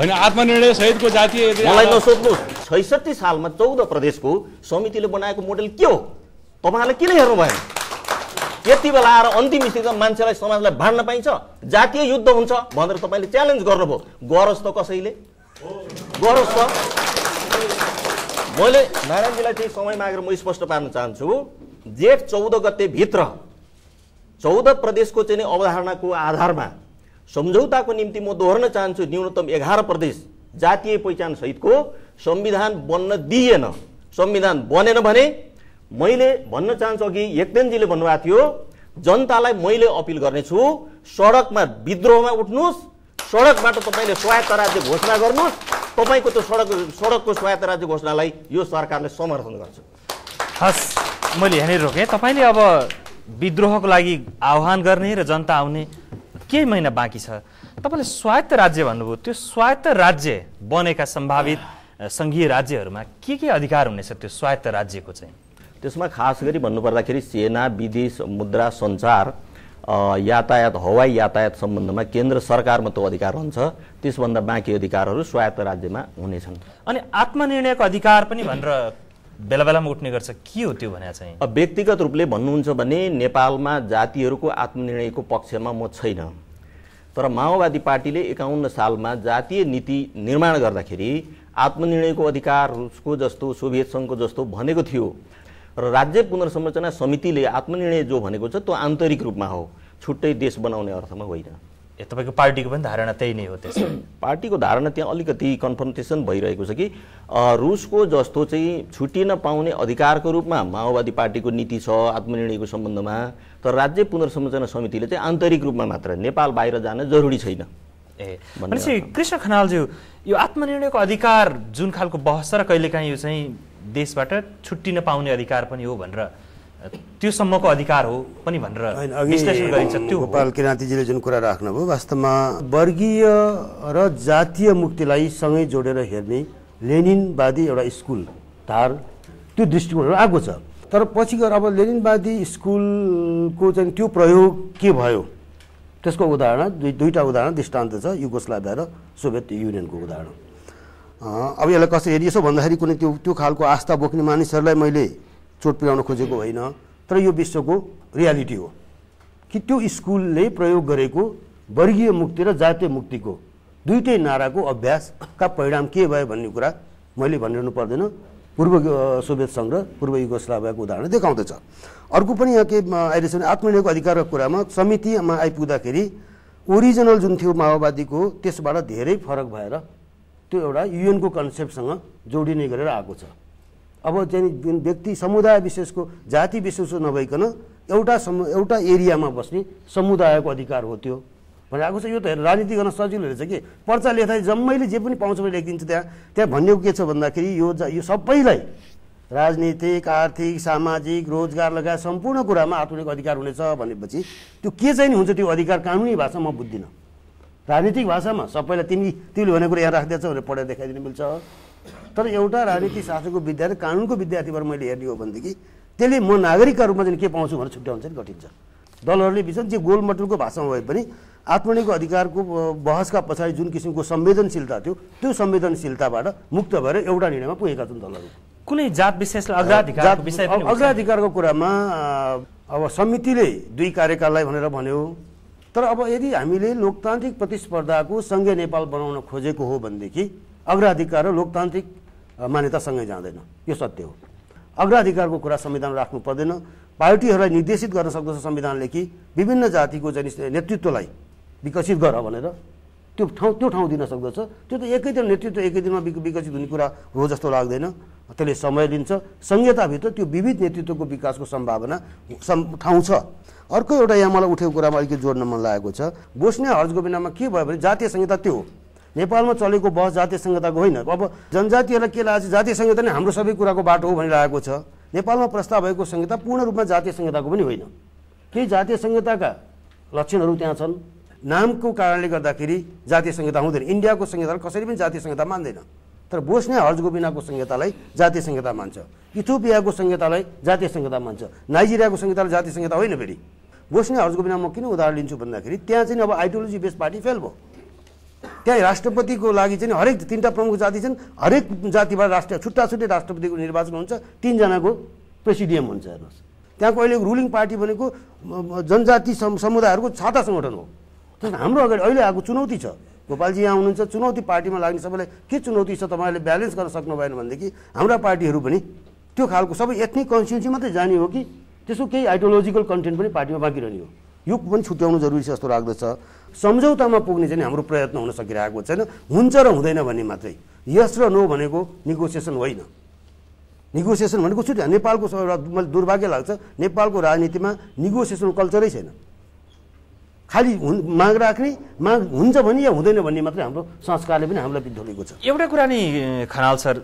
होइन आत्मनिर्णय सहितको जातीय मलाई नसोध्नुहोस् छैसठी सालमा चौध प्रदेशको समितिले बनाएको मोडेल के हो तपाईँहरूलाई किन हेर्नु भएन यति बेला आएर अन्तिम स्थितिमा मान्छेलाई समाजलाई भाँड्न पाइन्छ जातीय युद्ध हुन्छ भनेर तपाईँले च्यालेन्ज गर्नुभयो गरोस् त कसैले गरोस् त मैले नारायणजीलाई चाहिँ समय मागेर म स्पष्ट पार्न चाहन्छु जेठ चौध गते भित्र चौध प्रदेशको चाहिँ अवधारणाको आधारमा सम्झौताको निम्ति म दोहोर्न चाहन्छु न्यूनतम एघार प्रदेश जातीय पहिचान सहितको संविधान बन्न दिइएन संविधान बनेन भने मैले भन्न चाहन्छु अघि यज्ञजीले भन्नुभएको थियो जनतालाई मैले अपिल गर्नेछु सडकमा विद्रोहमा उठ्नुहोस् सडकबाट तपाईँले स्वायत्त राज्य घोषणा गर्नुहोस् तपाईँको त्यो सडक सडकको स्वायत्त राज्य घोषणालाई यो सरकारले समर्थन गर्छ हस् मैले यहाँनिर रोकेँ तपाईँले अब विद्रोहको लागि आह्वान गर्ने र जनता आउने केही महिना बाँकी छ तपाईँले स्वायत्त राज्य भन्नुभयो त्यो स्वायत्त राज्य बनेका सम्भावित सङ्घीय राज्यहरूमा के के अधिकार हुनेछ त्यो स्वायत्त राज्यको चाहिँ त्यसमा खास गरी भन्नुपर्दाखेरि सेना विदेश मुद्रा सञ्चार यातायात हवाई यातायात सम्बन्धमा केन्द्र सरकारमा त्यो अधिकार हुन्छ त्यसभन्दा बाँकी अधिकारहरू स्वायत्त राज्यमा हुनेछन् अनि आत्मनिर्णयको अधिकार पनि भनेर बेला बेलामा उठ्ने गर्छ के हो त्यो भने चाहिँ व्यक्तिगत रूपले भन्नुहुन्छ भने नेपालमा जातिहरूको आत्मनिर्णयको पक्षमा म छैन तर माओवादी पार्टीले एकाउन्न सालमा जातीय नीति निर्माण गर्दाखेरि आत्मनिर्णयको अधिकारको जस्तो सोभियत सङ्घको जस्तो भनेको थियो र राज्य पुनर्संरचना समितिले आत्मनिर्णय जो भनेको छ त्यो आन्तरिक रूपमा हो छुट्टै देश बनाउने अर्थमा होइन तपाईँको पार्टीको पनि धारणा त्यही नै हो त्यसो पार्टीको धारणा त्यहाँ अलिकति कन्फर्मेसन भइरहेको छ कि रुसको जस्तो चाहिँ छुट्टिन पाउने अधिकारको रूपमा माओवादी पार्टीको नीति छ आत्मनिर्णयको सम्बन्धमा तर राज्य पुनर्संरचना समितिले चाहिँ आन्तरिक रूपमा मात्र नेपाल बाहिर जान जरुरी छैन ए भनेपछि कृष्ण खनालज्यू यो आत्मनिर्णयको अधिकार जुन खालको बहस छ र कहिलेकाहीँ यो चाहिँ देशबाट छुट्टिन पाउने अधिकार पनि हो भनेर त्योसम्मको अधिकार हो पनि भनेर विश्लेषण गरिन्छ त्यो गोपाल किराँतीजीले जुन कुरा राख्नुभयो वास्तवमा वर्गीय र जातीय मुक्तिलाई सँगै जोडेर हेर्ने लेनिनवादी एउटा स्कुल धार त्यो दृष्टिकोण आएको छ तर पछि गएर अब लेनिनवादी स्कुलको चाहिँ त्यो प्रयोग के भयो त्यसको उदाहरण दुई दुईवटा उदाहरण दृष्टान्त छ युगोस्लाभिया र सोभियत युनियनको उदाहरण अब यसलाई कसरी यसो भन्दाखेरि कुनै त्यो त्यो खालको आस्था बोक्ने मानिसहरूलाई मैले चोट पुर्याउन खोजेको होइन तर यो विश्वको रियालिटी हो कि त्यो स्कुलले प्रयोग गरेको वर्गीय मुक्ति र जातीय मुक्तिको दुइटै नाराको अभ्यासका परिणाम के भयो भन्ने कुरा मैले भनिरहनु पर्दैन पूर्व सोभियत सङ्घ र पूर्व युगोस्लाभियाको उदाहरण देखाउँदछ अर्को पनि यहाँ के अहिलेसम्म आत्मनिर्भरको अधिकारको कुरामा समितिमा आइपुग्दाखेरि ओरिजिनल जुन थियो माओवादीको त्यसबाट धेरै फरक भएर त्यो एउटा युएनको कन्सेप्टसँग जोडिने गरेर आएको छ अब चाहिँ व्यक्ति समुदाय विशेषको जाति विशेष नभइकन एउटा समु एउटा एरियामा बस्ने समुदायको अधिकार हो त्यो भनेर आएको छ यो त राजनीति गर्न सजिलो रहेछ कि पर्चा लेख्दा जम्मैले जे पनि पाउँछ भने लेखिदिन्छ त्यहाँ त्यहाँ भन्ने के छ भन्दाखेरि यो यो सबैलाई राजनीतिक आर्थिक सामाजिक रोजगार लगायत सम्पूर्ण कुरामा आत्मनिर्भर अधिकार हुनेछ भनेपछि त्यो के चाहिँ हुन्छ त्यो अधिकार कानुनी भाषा म बुझ्दिनँ राजनीतिक भाषामा सबैलाई तिमी तिमीले भनेको कुरा यहाँ राखिदिएछौ भनेर पढेर देखाइदिनु मिल्छ तर एउटा राजनीति शास्त्रको विद्यार्थी कानुनको विद्यार्थीबाट मैले हेर्ने हो भनेदेखि त्यसले म नागरिकका रूपमा चाहिँ के पाउँछु भनेर छुट्याउँछ नि घटिन्छ दलहरूले बिचमा जे गोल भाषामा भए पनि आत्मनिर्भर अधिकारको बहसका पछाडि जुन किसिमको संवेदनशीलता थियो त्यो संवेदनशीलताबाट मुक्त भएर एउटा निर्णयमा पुगेका छन् दलहरू कुनै जात विशेषलाई अग्राधिकार अग्राधिकारको कुरामा अब समितिले दुई कार्यकाललाई भनेर भन्यो तर अब यदि हामीले लोकतान्त्रिक प्रतिस्पर्धाको सँगै नेपाल बनाउन खोजेको हो भनेदेखि अग्राधिकार र लोकतान्त्रिक मान्यतासँगै जाँदैन यो सत्य हो अग्राधिकारको कुरा संविधान राख्नु पर्दैन पार्टीहरूलाई निर्देशित गर्न सक्दछ संविधानले कि विभिन्न जातिको जन नेतृत्वलाई विकसित गर भनेर त्यो ठाउँ त्यो ठाउँ दिन सक्दछ त्यो त एकै दिन नेतृत्व एकै दिनमा विकसित हुने कुरा हो जस्तो लाग्दैन त्यसले समय लिन्छ संहिताभित्र त्यो विविध नेतृत्वको विकासको सम्भावना ठाउँ छ अर्को एउटा यहाँ मलाई उठेको कुरामा अलिकति जोड्न मन लागेको छ बोस्ने हर्जको बिनामा के भयो भने जातीय संहिता त्यो हो नेपालमा चलेको बहस जातीय संहिताको होइन अब जनजातिहरूलाई के लागेको जातीय संहिता नै हाम्रो सबै कुराको बाटो हो भनिरहेको छ नेपालमा प्रस्ताव भएको संहिता पूर्ण रूपमा जातीय संहिताको पनि होइन केही जातीय संहिताका लक्षणहरू त्यहाँ छन् नामको कारणले गर्दाखेरि जातीय संहिता हुँदैन इन्डियाको संहितालाई कसैले पनि जातीय संहिता मान्दैन तर बोस्ने हर्जगोबिनाको संहितालाई जातीय संहिता मान्छ इथोपियाको संहितालाई जातीय संहिता मान्छ नाइजेरियाको संहितालाई जातीय संहिता होइन फेरि बोस्ने हर्जगोबिना म किन उदाहरण लिन्छु भन्दाखेरि त्यहाँ चाहिँ अब आइडियोलोजी बेस्ड पार्टी फेल भयो त्यहाँ राष्ट्रपतिको लागि चाहिँ हरेक तिनवटा प्रमुख जाति छन् हरेक जातिबाट राष्ट्र छुट्टा छुट्टै राष्ट्रपतिको निर्वाचन हुन्छ तिनजनाको प्रेसिडियम हुन्छ हेर्नुहोस् त्यहाँको अहिले रुलिङ पार्टी भनेको जनजाति समुदायहरूको छाता सङ्गठन हो त्यसमा हाम्रो अगाडि अहिले आएको चुनौती छ गोपालजी यहाँ हुनुहुन्छ चुनौती पार्टीमा लाग्ने सबैलाई के चुनौती छ तपाईँहरूले ब्यालेन्स गर्न सक्नु भएन भनेदेखि हाम्रा पार्टीहरू पनि त्यो खालको सबै एथनिक कन्स्टिट्युन्सी मात्रै जाने हो कि त्यसको केही आइडियोलोजिकल कन्टेन्ट पनि पार्टीमा बाँकी रहने हो यो पनि छुट्याउनु जरुरी छ जस्तो लाग्दछ सम्झौतामा पुग्ने चाहिँ हाम्रो प्रयत्न हुन सकिरहेको छैन हुन्छ र हुँदैन भन्ने मात्रै यस र नो भनेको निगोसिएसन होइन निगोसिएसन भनेको छुट्या नेपालको मैले दुर्भाग्य लाग्छ नेपालको राजनीतिमा निगोसिएसन कल्चरै छैन खालि हुन् माग राख्ने माग हुन्छ भने या हुँदैन भन्ने मात्रै हाम्रो संस्कारले पनि हामीलाई बिधोलेको छ एउटा कुरा नि खनाल सर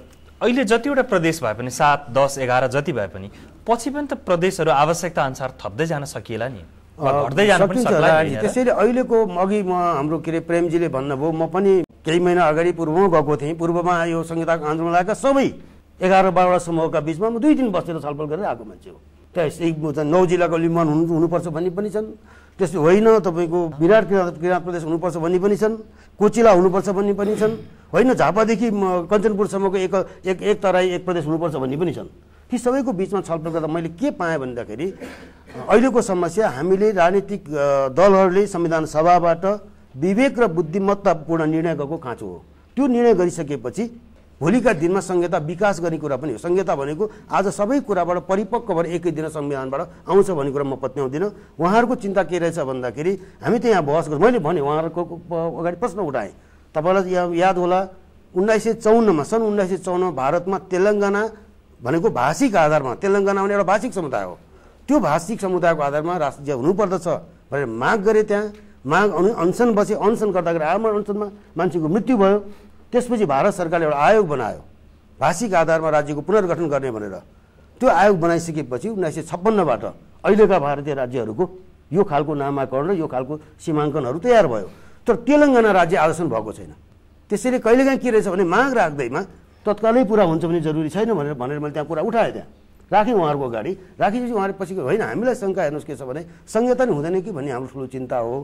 अहिले जतिवटा प्रदेश भए पनि सात दस एघार जति भए पनि पछि पनि त प्रदेशहरू आवश्यकता अनुसार थप्दै जान सकिएला नि त्यसैले अहिलेको अघि म हाम्रो के अरे प्रेमजीले भन्नुभयो म पनि केही महिना अगाडि पूर्वमा गएको थिएँ पूर्वमा यो संहिताको आन्दोलन लागेका सबै एघार बाह्रवटा समूहका बिचमा म दुई दिन बसेर छलफल गरेर आएको मान्छे हो त्यहाँ नौ जिल्लाको लिम्बन हुनुपर्छ भन्ने पनि छन् त्यस्तो होइन तपाईँको विराट किराँत किराँत प्रदेश हुनुपर्छ भन्ने पनि छन् कोचिला हुनुपर्छ भन्ने पनि छन् होइन झापादेखि कञ्चनपुरसम्मको एक एक एक तराई एक प्रदेश हुनुपर्छ भन्ने पनि छन् ती सबैको बिचमा छलफल गर्दा मैले के पाएँ भन्दाखेरि अहिलेको समस्या हामीले राजनीतिक दलहरूले संविधान सभाबाट विवेक र बुद्धिमत्तापूर्ण निर्णय गएको खाँचो हो त्यो निर्णय गरिसकेपछि भोलिका दिनमा संहिता विकास गर्ने कुरा पनि हो संहिता भनेको आज सबै कुराबाट परिपक्व भएर एकै दिन संविधानबाट आउँछ भन्ने कुरा म पत्याउँदिनँ उहाँहरूको चिन्ता के रहेछ भन्दाखेरि हामी त यहाँ बहस गर्छौँ मैले भने उहाँहरूको अगाडि प्रश्न उठाएँ तपाईँलाई या याद होला उन्नाइस सय चौन्नमा सन् उन्नाइस सय चौन्नमा भारतमा तेलङ्गाना भनेको भाषिक आधारमा तेलङ्गाना भने एउटा भाषिक समुदाय हो त्यो भाषिक समुदायको आधारमा राष्ट्रिय हुनुपर्दछ भनेर माग गरे त्यहाँ माग अनु अनसन बसे अनसन गर्दाखेरि आमा अनसनमा मान्छेको मृत्यु भयो त्यसपछि भारत सरकारले एउटा आयोग बनायो भाषिक आधारमा राज्यको पुनर्गठन गर्ने भनेर त्यो आयोग बनाइसकेपछि उन्नाइस सय छप्पन्नबाट अहिलेका भारतीय राज्यहरूको यो खालको नामाकरण र यो खालको सीमाङ्कनहरू तयार भयो तर तेलङ्गाना राज्य आदर्शन भएको छैन त्यसैले कहिलेकाहीँ के रहेछ भने माग राख्दैमा तत्कालै पुरा हुन्छ भने जरुरी छैन भनेर भनेर मैले त्यहाँ कुरा उठाएँ त्यहाँ राखेँ उहाँहरूको अगाडि राखेपछि उहाँहरू पछि होइन हामीलाई शङ्का हेर्नुहोस् के छ भने संहिता नै हुँदैन कि भन्ने हाम्रो ठुलो चिन्ता हो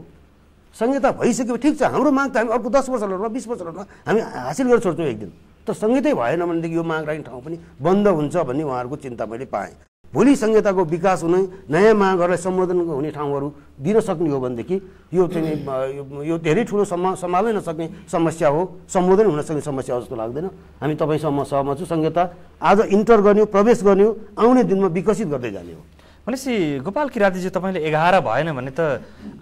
संहिता भइसक्यो ठिक छ हाम्रो माग त हामी अर्को दस वर्ष बिस वर्ष हामी हासिल गरेर छोड्छौँ एक दिन तर संहितै भएन भनेदेखि यो माग राख्ने ठाउँ पनि बन्द हुन्छ भन्ने उहाँहरूको चिन्ता मैले पाएँ भोलि संहिताको विकास हुने नयाँ मागहरूलाई सम्बोधन हुने ठाउँहरू दिन सक्ने हो भनेदेखि यो चाहिँ यो धेरै ठुलो समा सम्हाल्नै नसक्ने समस्या हो सम्बोधन हुन सक्ने समस्या हो जस्तो लाग्दैन हामी तपाईँसम्म सहमत छु संहिता आज इन्टर गर्ने प्रवेश गर्ने हो आउने दिनमा विकसित गर्दै जाने हो भनेपछि गोपाल किराँतीजी तपाईँले एघार भएन भने त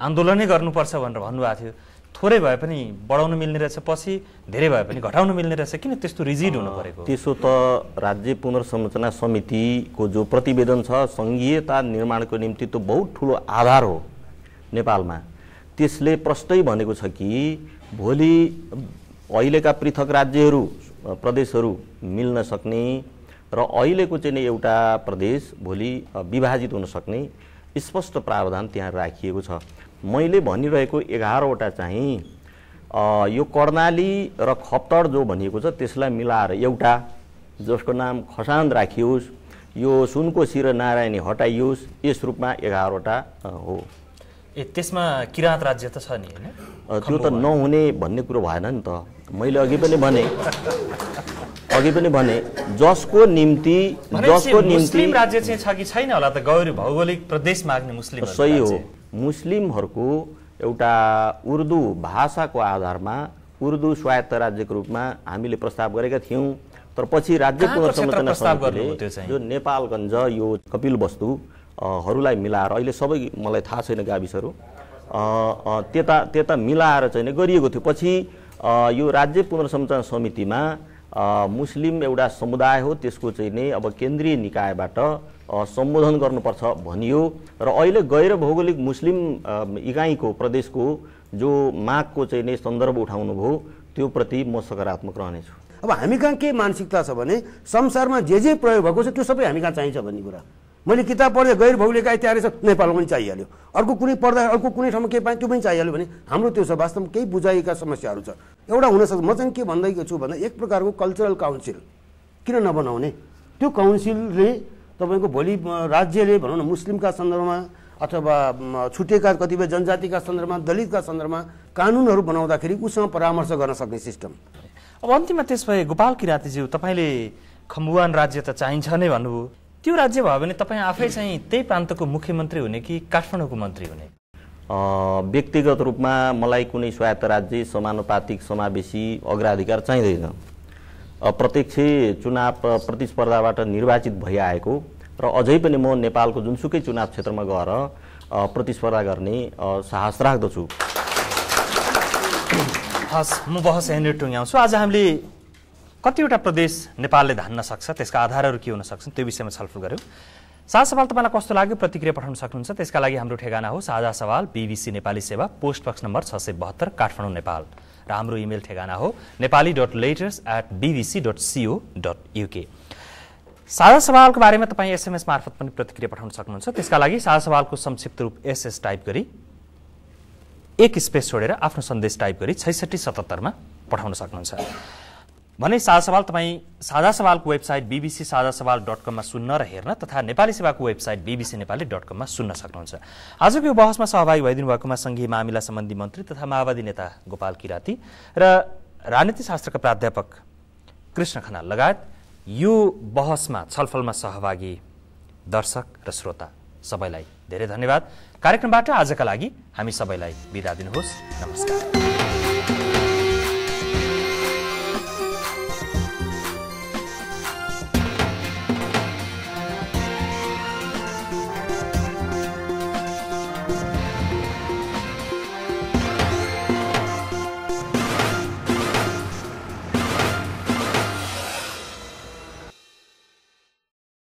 आन्दोलनै गर्नुपर्छ भनेर भन्नुभएको थियो थोरै भए पनि बढाउनु मिल्ने रहेछ पछि धेरै भए पनि घटाउनु मिल्ने रहेछ किन त्यस्तो रिजिड हुनु परेको त्यसो त राज्य पुनर्संरचना समितिको जो प्रतिवेदन छ सङ्घीयता निर्माणको निम्ति त्यो बहुत ठुलो आधार हो नेपालमा त्यसले प्रष्टै भनेको छ कि भोलि अहिलेका पृथक राज्यहरू प्रदेशहरू मिल्न सक्ने र अहिलेको चाहिँ एउटा प्रदेश भोलि विभाजित हुन सक्ने स्पष्ट प्रावधान त्यहाँ राखिएको छ मैले भनिरहेको एघारवटा चाहिँ यो कर्णाली र खप्तड जो भनिएको छ त्यसलाई मिलाएर एउटा जसको नाम खसान राखियोस् यो सुनकोशी र नारायणी हटाइयोस् यस रूपमा एघारवटा हो ए त्यसमा किराँत राज्य त छ नि होइन त्यो त नहुने भन्ने कुरो भएन नि त मैले अघि पनि भने अघि पनि भने जसको निम्ति जसको निम्ति राज्य चाहिँ छ कि छैन होला त गैर भौगोलिक प्रदेश माग्ने मुस्लिम सही हो मुस्लिमहरूको एउटा उर्दू भाषाको आधारमा उर्दू स्वायत्त राज्यको रूपमा हामीले प्रस्ताव गरेका थियौँ तर पछि राज्य पुनर्संरचना समितिले जो नेपालगञ्ज यो कपिल वस्तुहरूलाई मिलाएर अहिले सबै मलाई थाहा छैन गाविसहरू त्यता त्यता मिलाएर चाहिँ गरिएको थियो पछि यो राज्य पुनर्संरचना समितिमा मुस्लिम एउटा समुदाय हो त्यसको चाहिँ नै अब केन्द्रीय निकायबाट सम्बोधन गर्नुपर्छ भनियो र अहिले गैर भौगोलिक मुस्लिम इकाइको प्रदेशको जो मागको चाहिँ नै सन्दर्भ उठाउनुभयो प्रति म सकारात्मक रहनेछु अब हामी कहाँ के मानसिकता छ भने संसारमा जे जे प्रयोग भएको छ त्यो सबै हामी कहाँ चाहिन्छ भन्ने कुरा मैले किताब पढ्दा गैर भौगोलिक छ नेपालमा पनि चाहिहाल्यो अर्को कुनै पढ्दा अर्को कुनै ठाउँमा के पाएँ त्यो पनि चाहिहाल्यो भने हाम्रो त्यो छ वास्तवमा केही बुझाइएका समस्याहरू छ एउटा हुनसक्छ म चाहिँ के भन्दै छु भन्दा एक प्रकारको कल्चरल काउन्सिल किन नबनाउने त्यो काउन्सिलले तपाईँको भोलि राज्यले भनौँ न मुस्लिमका सन्दर्भमा अथवा छुटेका कतिपय जनजातिका सन्दर्भमा दलितका सन्दर्भमा कानुनहरू बनाउँदाखेरि उसँग परामर्श गर्न सक्ने सिस्टम अब अन्तिममा त्यस भए गोपाल किरातीज्यू तपाईँले खम्बुवान राज्य त चाहिन्छ नै भन्नुभयो त्यो राज्य भयो भने तपाईँ आफै चाहिँ त्यही प्रान्तको मुख्यमन्त्री हुने कि काठमाडौँको मन्त्री हुने व्यक्तिगत रूपमा मलाई कुनै स्वायत्त राज्य समानुपातिक समावेशी अग्राधिकार चाहिँदैन प्रत्यक्ष चुनाव प्रतिस्पर्धाबाट निर्वाचित भइआएको र अझै पनि म नेपालको जुनसुकै चुनाव क्षेत्रमा गएर प्रतिस्पर्धा गर्ने साहस राख्दछु हस् म बहस यहाँनिर टुङ्ग्याउँछु आज हामीले कतिवटा प्रदेश नेपालले धान्न सक्छ त्यसका आधारहरू के हुन सक्छन् त्यो विषयमा छलफल गऱ्यौँ साझा सवाल तपाईँलाई कस्तो लाग्यो प्रतिक्रिया पठाउन सक्नुहुन्छ त्यसका लागि हाम्रो ठेगाना हो साझा सवाल बिबिसी नेपाली सेवा पोस्ट बक्स नम्बर छ सय बहत्तर काठमाडौँ नेपाल र हाम्रो इमेल ठेगाना हो Nepali dot letters at BBC dot co dot UK साझा सवालको बारेमा तपाईँ एसएमएस मार्फत पनि प्रतिक्रिया पठाउन सक्नुहुन्छ त्यसका लागि साझा सवालको संक्षिप्त रूप एसएस टाइप गरी एक स्पेस छोडेर आफ्नो सन्देश टाइप गरी छैसठी सतहत्तरमा पठाउन सक्नुहुन्छ भने साझा सवाल तपाईँ साझा सवालको वेबसाइट बिबिसी साझा सवाल डट कममा सुन्न र हेर्न तथा नेपाली सेवाको वेबसाइट बिबिसी नेपाली डट कममा सुन्न सक्नुहुन्छ आजको यो बहसमा सहभागी भइदिनु भएकोमा सङ्घीय मामिला सम्बन्धी मन्त्री तथा माओवादी नेता गोपाल किराती र राजनीति शास्त्रका प्राध्यापक कृष्ण खनाल लगायत यो बहसमा छलफलमा सहभागी दर्शक र श्रोता सबैलाई धेरै धन्यवाद कार्यक्रमबाट आजका लागि हामी सबैलाई बिदा दिनुहोस् नमस्कार